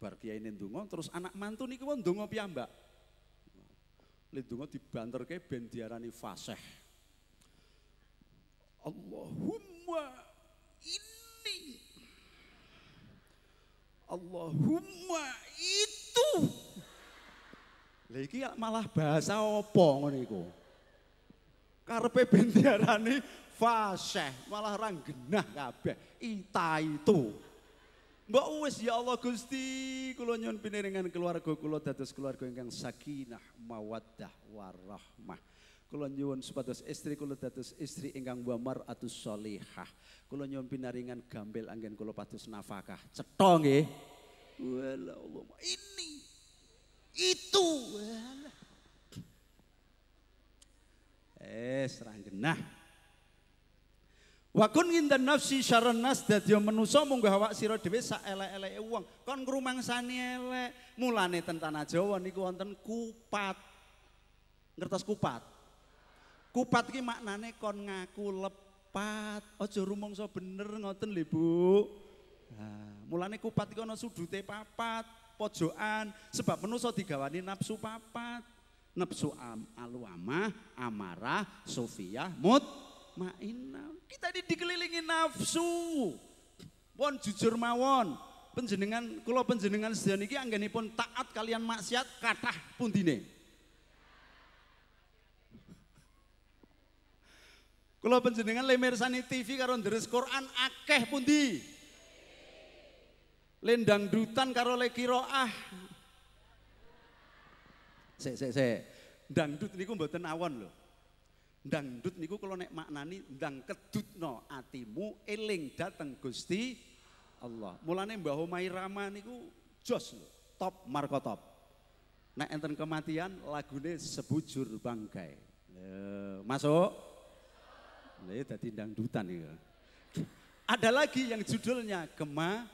Bar nih dungo, terus anak mantu niku ndonga dungo Lindunga dibanterke ben diarani fasih. Allahumma ini Allahumma itu lagi malah bahasa apa ngono iku? Karepe ben diarani fasih, malah ra genah kabeh. Ita itu. mbak wis ya Allah Gusti, kula nyuwun pinenengan keluarga kula dados keluarga ingkang sakinah, mawaddah warahmah. Kula nyuwun supados istri kula dados istri ingkang wa mar'atus solihah, Kula nyuwun pinaringan gambel anggen kula patus nafkah. Cetha nggih. Wala Allah. Ini itu. Eh, serang genah. Wakun kun nafsi syarran nas dia manusa munggah awak sira dhewe sak elek-eleke wong. Kon ngrumangsani elek. Mulane tentana Jawa niku wonten kupat. Ngertos kupat? Kupat ki maknane kon ngaku lepat, aja rumangsa so bener ngoten lho Bu. Nah, mulane kupat iki ana sudute papat, pojokan, sebab menungso digawani nafsu papat. Nafsu am, aluamah, amarah, sufiah, mut, mainah. Kita ini dikelilingi nafsu. Pon jujur mawon, penjenengan kula penjenengan sedaya niki anggenipun taat kalian maksiat kathah pundine. Kalau penjenengan lemer sani TV karo deres Quran akeh pundi? Lendang dutan karo le se se se, dang Dangdut niku mboten awon lho. Dangdut niku kalau nek maknani dang kedutno atimu eling dateng Gusti Allah. Mulane Mbah Omai Rama niku jos loh, top marko top. Nek enten kematian lagune sebujur bangkai. masuk. Ya dadi dangdutan ya. Ada lagi yang judulnya Gema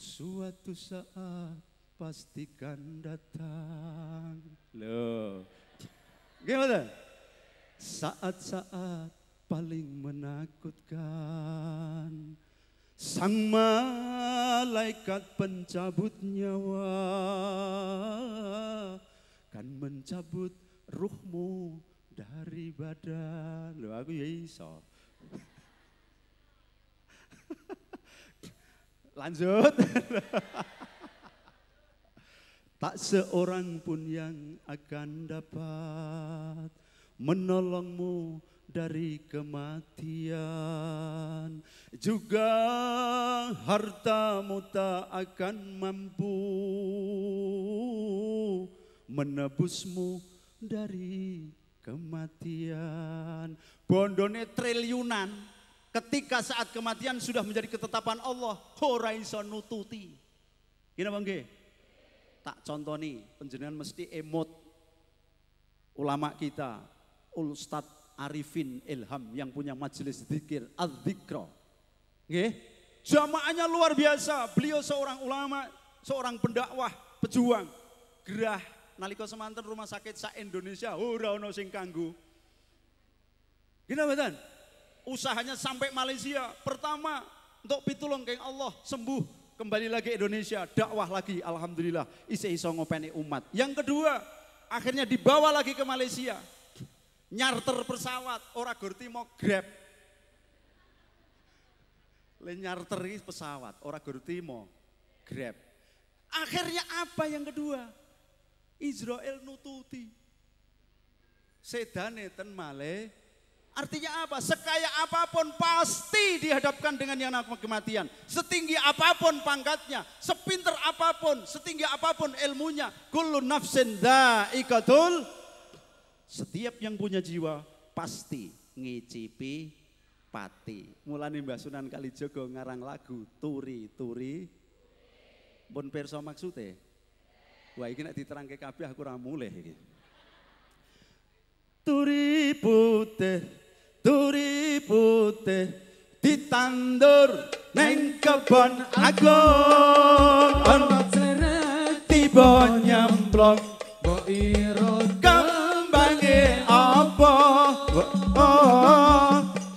Suatu saat pastikan datang. Loh. Gimana? Saat-saat paling menakutkan. Sang malaikat pencabut nyawa kan mencabut ruhmu dari badan lo aku ya iso lanjut tak seorang pun yang akan dapat menolongmu dari kematian juga hartamu tak akan mampu menebusmu dari kematian. Bondone triliunan. Ketika saat kematian sudah menjadi ketetapan Allah, ora nututi. Gini bang Tak contoh nih penjelasan mesti emot ulama kita, Ustad Arifin Ilham yang punya majelis zikir al Ge Jamaahnya luar biasa, beliau seorang ulama, seorang pendakwah, pejuang, gerah nalika Semantan rumah sakit sa Indonesia ora ono sing kanggu. Gila Usahanya sampai Malaysia. Pertama untuk pitulung keng Allah sembuh kembali lagi Indonesia dakwah lagi alhamdulillah isi iso ngopeni umat. Yang kedua akhirnya dibawa lagi ke Malaysia. Nyarter pesawat ora gerti mau grab. Le nyarteri pesawat ora gerti mau grab. Akhirnya apa yang kedua? Israel nututi. Sedane ten male. Artinya apa? Sekaya apapun pasti dihadapkan dengan yang namanya kematian. Setinggi apapun pangkatnya, sepinter apapun, setinggi apapun ilmunya, kullu nafsin dhaikatul setiap yang punya jiwa pasti ngicipi pati. Mulane Mbah Sunan Kalijaga ngarang lagu turi turi. Pun perso maksudnya? Wah, ini nak diterangke kabeh aku ora mulih iki. Turi putih, turi putih ditandur neng kebon agung. Ono seret tiba nyemplok, bo iro kembange apa?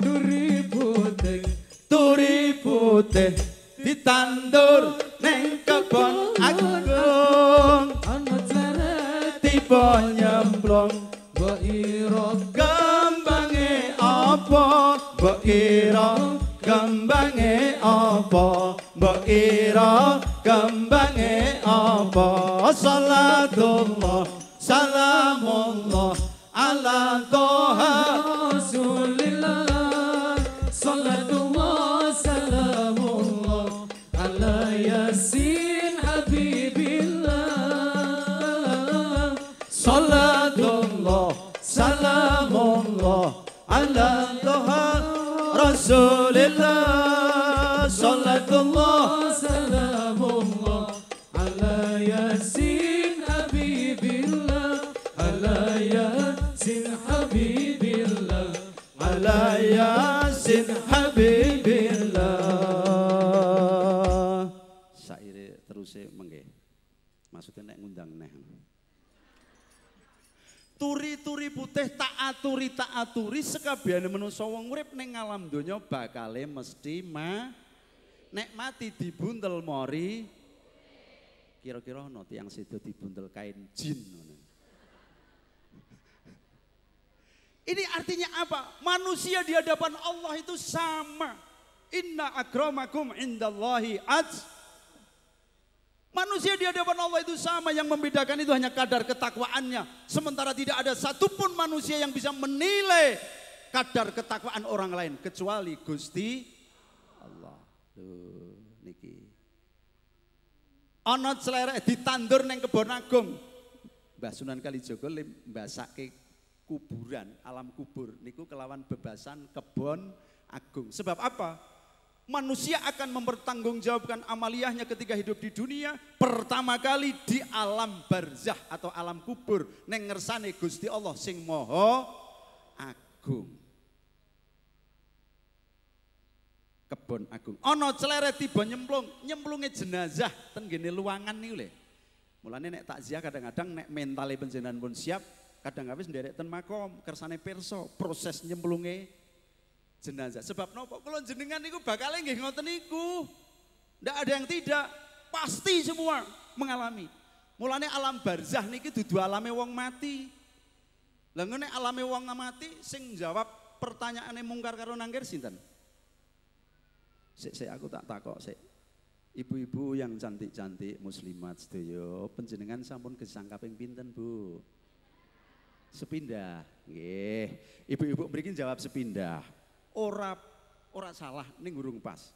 turi putih, turi putih ditandur cirebon agung ana jare tiba nyemplung mbok ira gambange apa mbok ira gambange apa mbok ira gambange apa salatullah salamullah ala tuhan على طه رسول الله صلاة الله سلام الله على ياسين حبيب الله على ياسين حبيب الله على ياسين حبيب الله سائر terusé mengge maksudnya nek ngundang neh turi-turi putih aturi tak aturi sekabiane menungso wong urip ning alam donya bakale mesti ma nek mati dibuntel mori kira-kira ana tiyang sedo dibuntel kain jin ngono. Ini artinya apa? Manusia di hadapan Allah itu sama. Inna akramakum indallahi atqakum Manusia di hadapan Allah itu sama, yang membedakan itu hanya kadar ketakwaannya. Sementara tidak ada satupun manusia yang bisa menilai kadar ketakwaan orang lain. Kecuali Gusti Allah. Duh, niki. Onot selera ditandur neng kebon agung. Mbah Sunan Kalijogo mbasake kuburan, alam kubur. Niku kelawan bebasan kebon agung. Sebab apa? Manusia akan mempertanggungjawabkan amaliyahnya ketika hidup di dunia pertama kali di alam barzah atau alam kubur neng ngersane Gusti Allah sing moho agung. kebun agung. Ono celere tiba nyemplung, nyemplunge jenazah ten gini luangan nih mulai Mulane nek takziah kadang-kadang nek mentale penjenan pun siap, kadang-kadang wis nderek ten makom kersane perso proses nyemplunge jenazah. Sebab nopo kalau jenengan niku bakal nggih ngoten niku. Ndak ada yang tidak, pasti semua mengalami. Mulane alam barzah niki dudu alame wong mati. Lah ngene alame wong mati sing jawab pertanyaane mungkar karo nangkir sinten? Sik sik aku tak takok sik. Ibu-ibu yang cantik-cantik muslimat sedaya, penjenengan sampun gesang kaping pinten, Bu? Sepindah. Nggih. Ibu-ibu mriki jawab sepindah ora ora salah ning urung pas.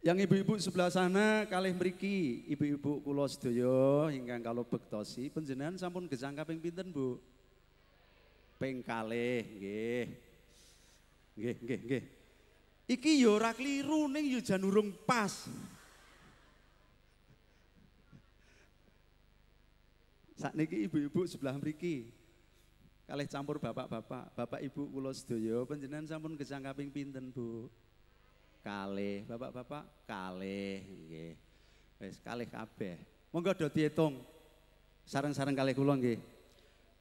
Yang ibu-ibu sebelah sana kalih mriki, ibu-ibu kula sedaya ingkang kalau bektosi panjenengan sampun gesang kaping pinten, Bu? Ping kalih nggih. Nggih, nggih, nggih. Iki ya ora kliru ning ya jan urung pas. ini ibu-ibu sebelah mriki, kalih campur bapak-bapak, bapak ibu kula sedaya panjenengan sampun gesang kaping pinten, Bu? Kalih. Bapak-bapak kalih nggih. Wis kalih kabeh. Monggo do diitung. Sareng-sareng kalih kula nggih.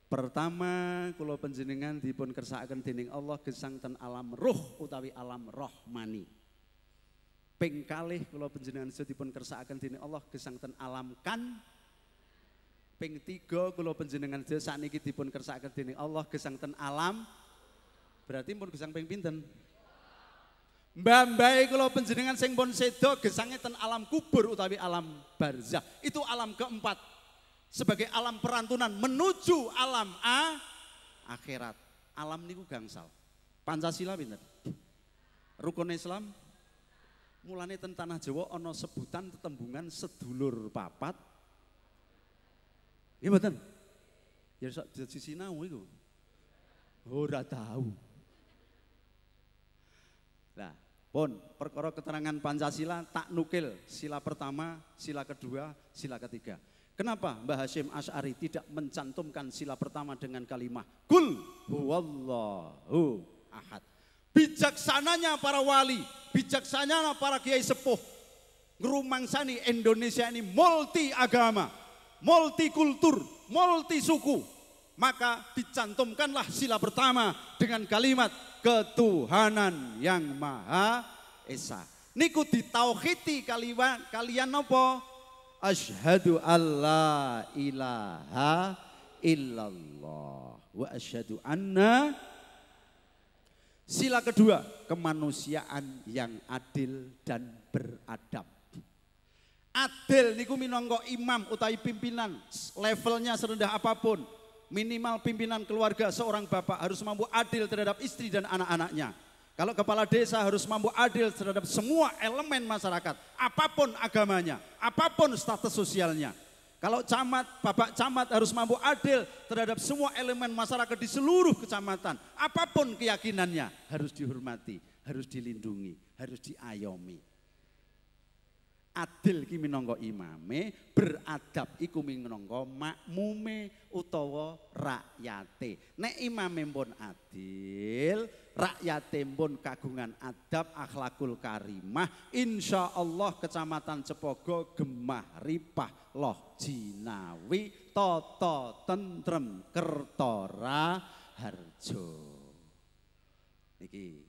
Pertama kula panjenengan dipun kersakaken dening Allah gesang ten alam ruh utawi alam rohmani. Ping kalih kula panjenengan sedipun kersakaken dening Allah gesang ten alam kan Ping tiga penjenengan panjenengan desa sakniki dipun ke dening Allah gesang ten alam. Berarti pun gesang ping pinten? Mbak Mbak kula penjenengan sing pun sedo gesange ten alam kubur utawi alam barzah. Itu alam keempat. Sebagai alam perantunan menuju alam A akhirat. Alam niku gangsal. Pancasila pinten? Rukun Islam mulane ten tanah Jawa ono sebutan tetembungan sedulur papat Iya mboten. Ya sak dadi sinau itu, Ora tahu. Lah, pun perkara keterangan Pancasila tak nukil sila pertama, sila kedua, sila ketiga. Kenapa Mbah Hashim Ash'ari tidak mencantumkan sila pertama dengan kalimah Kul huwallahu ahad. Bijaksananya para wali, bijaksananya para kiai sepuh. Ngerumangsani Indonesia ini multi agama multikultur, multisuku, maka dicantumkanlah sila pertama dengan kalimat ketuhanan yang maha esa. Niku ditauhiti kalian kalian nopo? Asyhadu alla ilaha illallah wa asyhadu anna Sila kedua, kemanusiaan yang adil dan beradab. Adil niku minangka imam utawi pimpinan levelnya serendah apapun. Minimal pimpinan keluarga seorang bapak harus mampu adil terhadap istri dan anak-anaknya. Kalau kepala desa harus mampu adil terhadap semua elemen masyarakat, apapun agamanya, apapun status sosialnya. Kalau camat, bapak camat harus mampu adil terhadap semua elemen masyarakat di seluruh kecamatan. Apapun keyakinannya harus dihormati, harus dilindungi, harus diayomi. adil iki minangka imame, beradab iku minangka makmume utawa rakyate. Nek imame pun adil, rakyate pun kagungan adab akhlakul karimah, insyaallah kecamatan Cepogo gemah ripah loh jinawi toto tentrem kertora harjo. Niki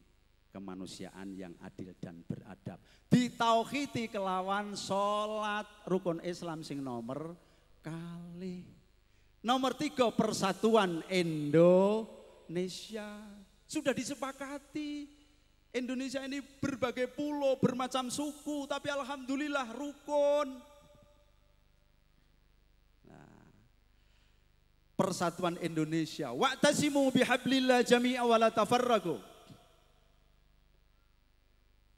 kemanusiaan yang adil dan beradab. Ditauhiti kelawan sholat rukun Islam sing nomor kali. Nomor tiga persatuan Indonesia. Sudah disepakati. Indonesia ini berbagai pulau, bermacam suku, tapi alhamdulillah rukun. Nah, persatuan Indonesia. Wa'tasimu bihablillah jami'a wa la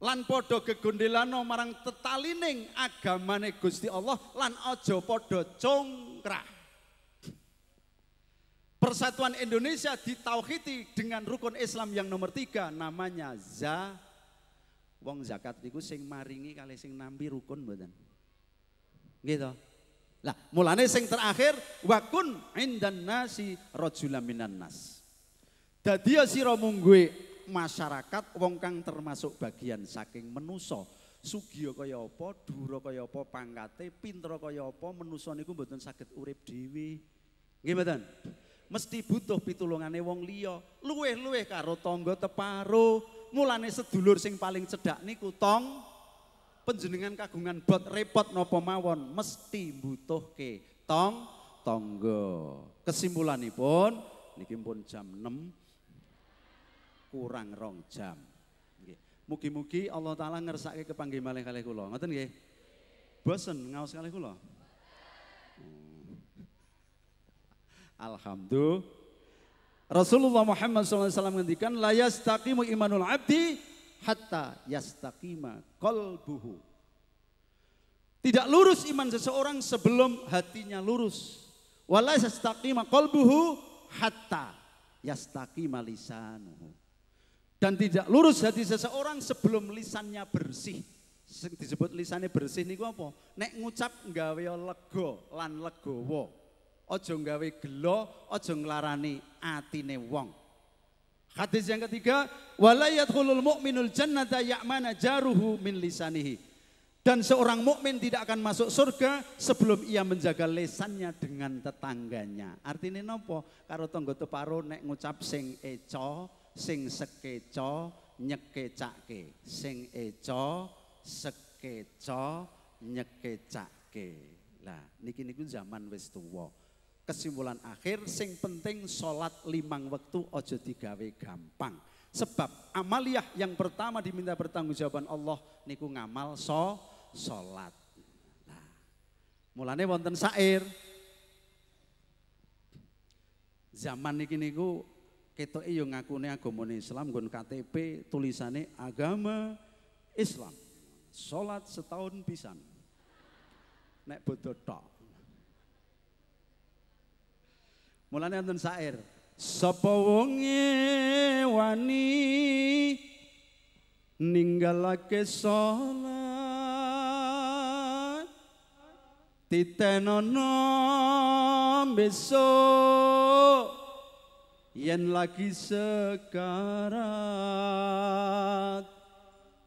lan podo kegundilan marang tetalining agamane Gusti Allah lan ojo podo congkrah. Persatuan Indonesia ditauhiti dengan rukun Islam yang nomor tiga namanya za wong zakat niku sing maringi kali sing nambi rukun mboten. Gitu. Lah, mulane sing terakhir wakun indan nasi rojulaminan nas. Dadi ya sira mungguhe masyarakat wong kang termasuk bagian saking menusa. Sugio kaya apa, dura kaya apa pangkate, pintra kaya apa, menusa niku mboten sakit urip dhewe. Nggih Mesti butuh pitulungane wong liya. Luweh-luweh karo tonggo teparo. Mulane sedulur sing paling sedak niku tong penjenengan kagungan bot repot nopo mawon mesti butuh ke tong tonggo Kesimpulanipun niki pun jam 6 kurang rong jam. Mugi-mugi Allah taala ngersake kepanggih malih kali kula. Ngerti nge? Bosen ngawas kali kula? Hmm. Alhamdulillah. Rasulullah Muhammad SAW menghentikan la yastaqimu imanul abdi hatta yastaqima kolbuhu. Tidak lurus iman seseorang sebelum hatinya lurus. Walai yastaqima kolbuhu hatta yastaqima lisanuhu dan tidak lurus hati seseorang sebelum lisannya bersih. Sing disebut lisannya bersih niku apa? Nek ngucap nggawe lega lan legowo. Aja nggawe gelo, aja nglarani atine wong. Hadis yang ketiga, walayat yadkhulul mukminul jannata yakmana jaruhu min lisanihi. Dan seorang mukmin tidak akan masuk surga sebelum ia menjaga lesannya dengan tetangganya. Artinya nopo? Karo tonggo teparo nek ngucap sing eco, sing sekeco nyekecake sing eco sekeco nyekecake lah niki niku zaman wis tuwa kesimpulan akhir sing penting salat limang wektu aja digawe gampang sebab amaliyah yang pertama diminta pertanggungjawaban Allah niku ngamal so salat nah mulane wonten syair zaman niki niku Ketok ngaku ngakune agama Islam gun KTP tulisane agama Islam. Salat setahun pisan. Nek bodho tok. Mulane wonten syair. Sapa wani ninggalake salat titenono besok yen lagi sekarat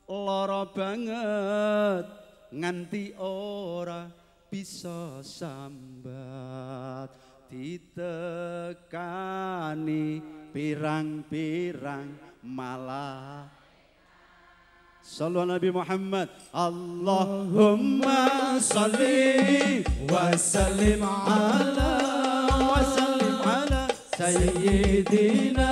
loro banget nganti ora bisa sambat ditekani pirang-pirang malah Sallu Nabi Muhammad Allahumma salli wa sallim ala Sayyidina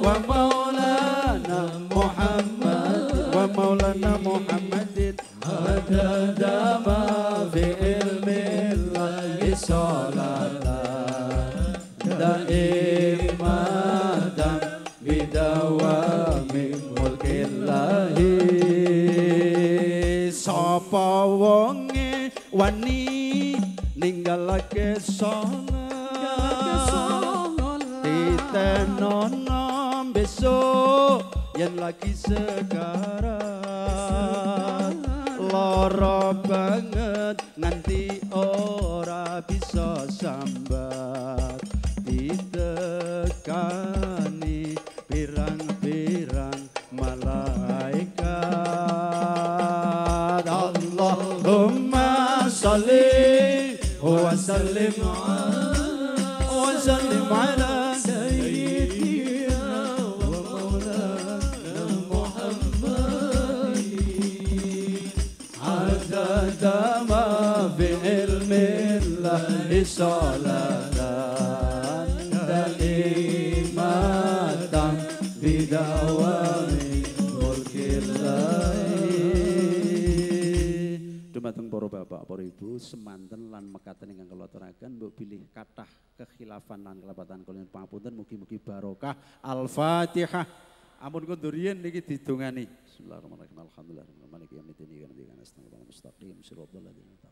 wa maulana Muhammad Wa maulana Muhammadin Madadama fi ilmi Allahi sholata Da'imadan bidawami mulkillahi Sapa wongi wani ninggalake sholat mboten ana besok yang lagi sekarang. lara banget nanti ora bisa sambat ditekani pirang-pirang malaikat Allahumma salli wa sallim ala وسلم على السماء بعلم الله إشعلا أنت الإيمان بدوام ملك الله Dumateng poro bapak, para ibu, semanten lan mekaten ingkang kula aturaken mbok bilih kathah kekhilafan lan kelebatan kula pangapunten mugi-mugi barokah. Al-Fatihah. Amun kau durian niki didongani. Bismillahirrahmanirrahim. Alhamdulillah. Maliki yaumiddin. Iyyaka na'budu wa iyyaka nasta'in. Mustaqim.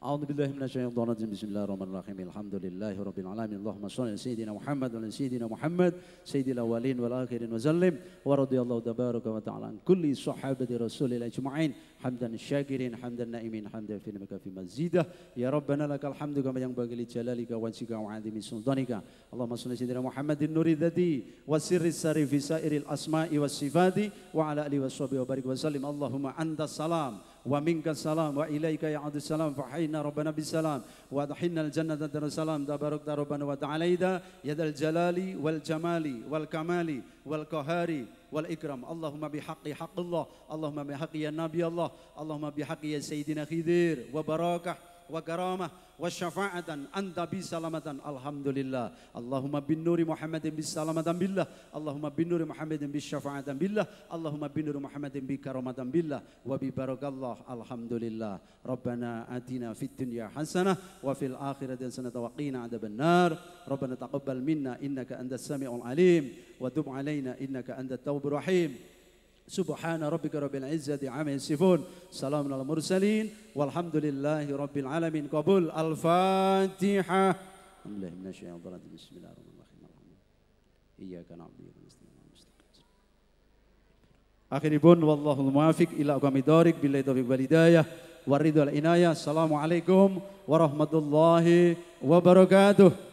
A'udzu billahi minasyaitonir rajim. Bismillahirrahmanirrahim. Alhamdulillahirabbil alamin. Allahumma shalli ala sayyidina Muhammad wa ala sayyidina Muhammad sayyidil awalin wal akhirin wa sallim wa radiyallahu tabaraka wa ta'ala an kulli sahabati rasulil ajma'in hamdan syakirin hamdan naimin hamdan fi nikmati mazidah. Ya rabbana lakal hamdu kama yang bagi jalalika wa sika wa azimi sultanika. Allahumma shalli ala sayyidina Muhammadin nuri dzati wa sirri sarifi sairil asma'i was sifati wa ala alihi washabihi wa barik wa sallim. Allahumma anta salam. ومنك السلام وإليك يعود السلام فحينا ربنا بالسلام وأدحنا الجنة دار السلام تبارك ربنا وتعالى يا ذا الجلال والجمال والكمال والقهار والإكرام اللهم بحق حق الله اللهم بحق يا نبي الله اللهم بحق يا سيدنا خضير وبراكه وكرامة وشفاعة أنت بسلامة الحمد لله اللهم بالنور محمد بالسلامة بالله اللهم بالنور محمد بالشفاعة بالله اللهم بالنور محمد بكرامة بالله وببرك الله الحمد لله ربنا آتنا في الدنيا حسنة وفي الآخرة حسنة وقنا عذاب النار ربنا تقبل منا إنك أنت السميع العليم وتب علينا إنك أنت التوب الرحيم Subhana rabbika rabbil izzati amma yasifun. Salamun al mursalin walhamdulillahi rabbil alamin. Qabul al-Fatihah. Alhamdulillah minasyaitonir rajim. Bismillahirrahmanirrahim. Iyyaka na'budu wa nasta'in. Akhiripun wallahul muwafiq ila aqwamid thoriq billahi taufiq wal hidayah waridwal inayah. Assalamualaikum warahmatullahi wabarakatuh.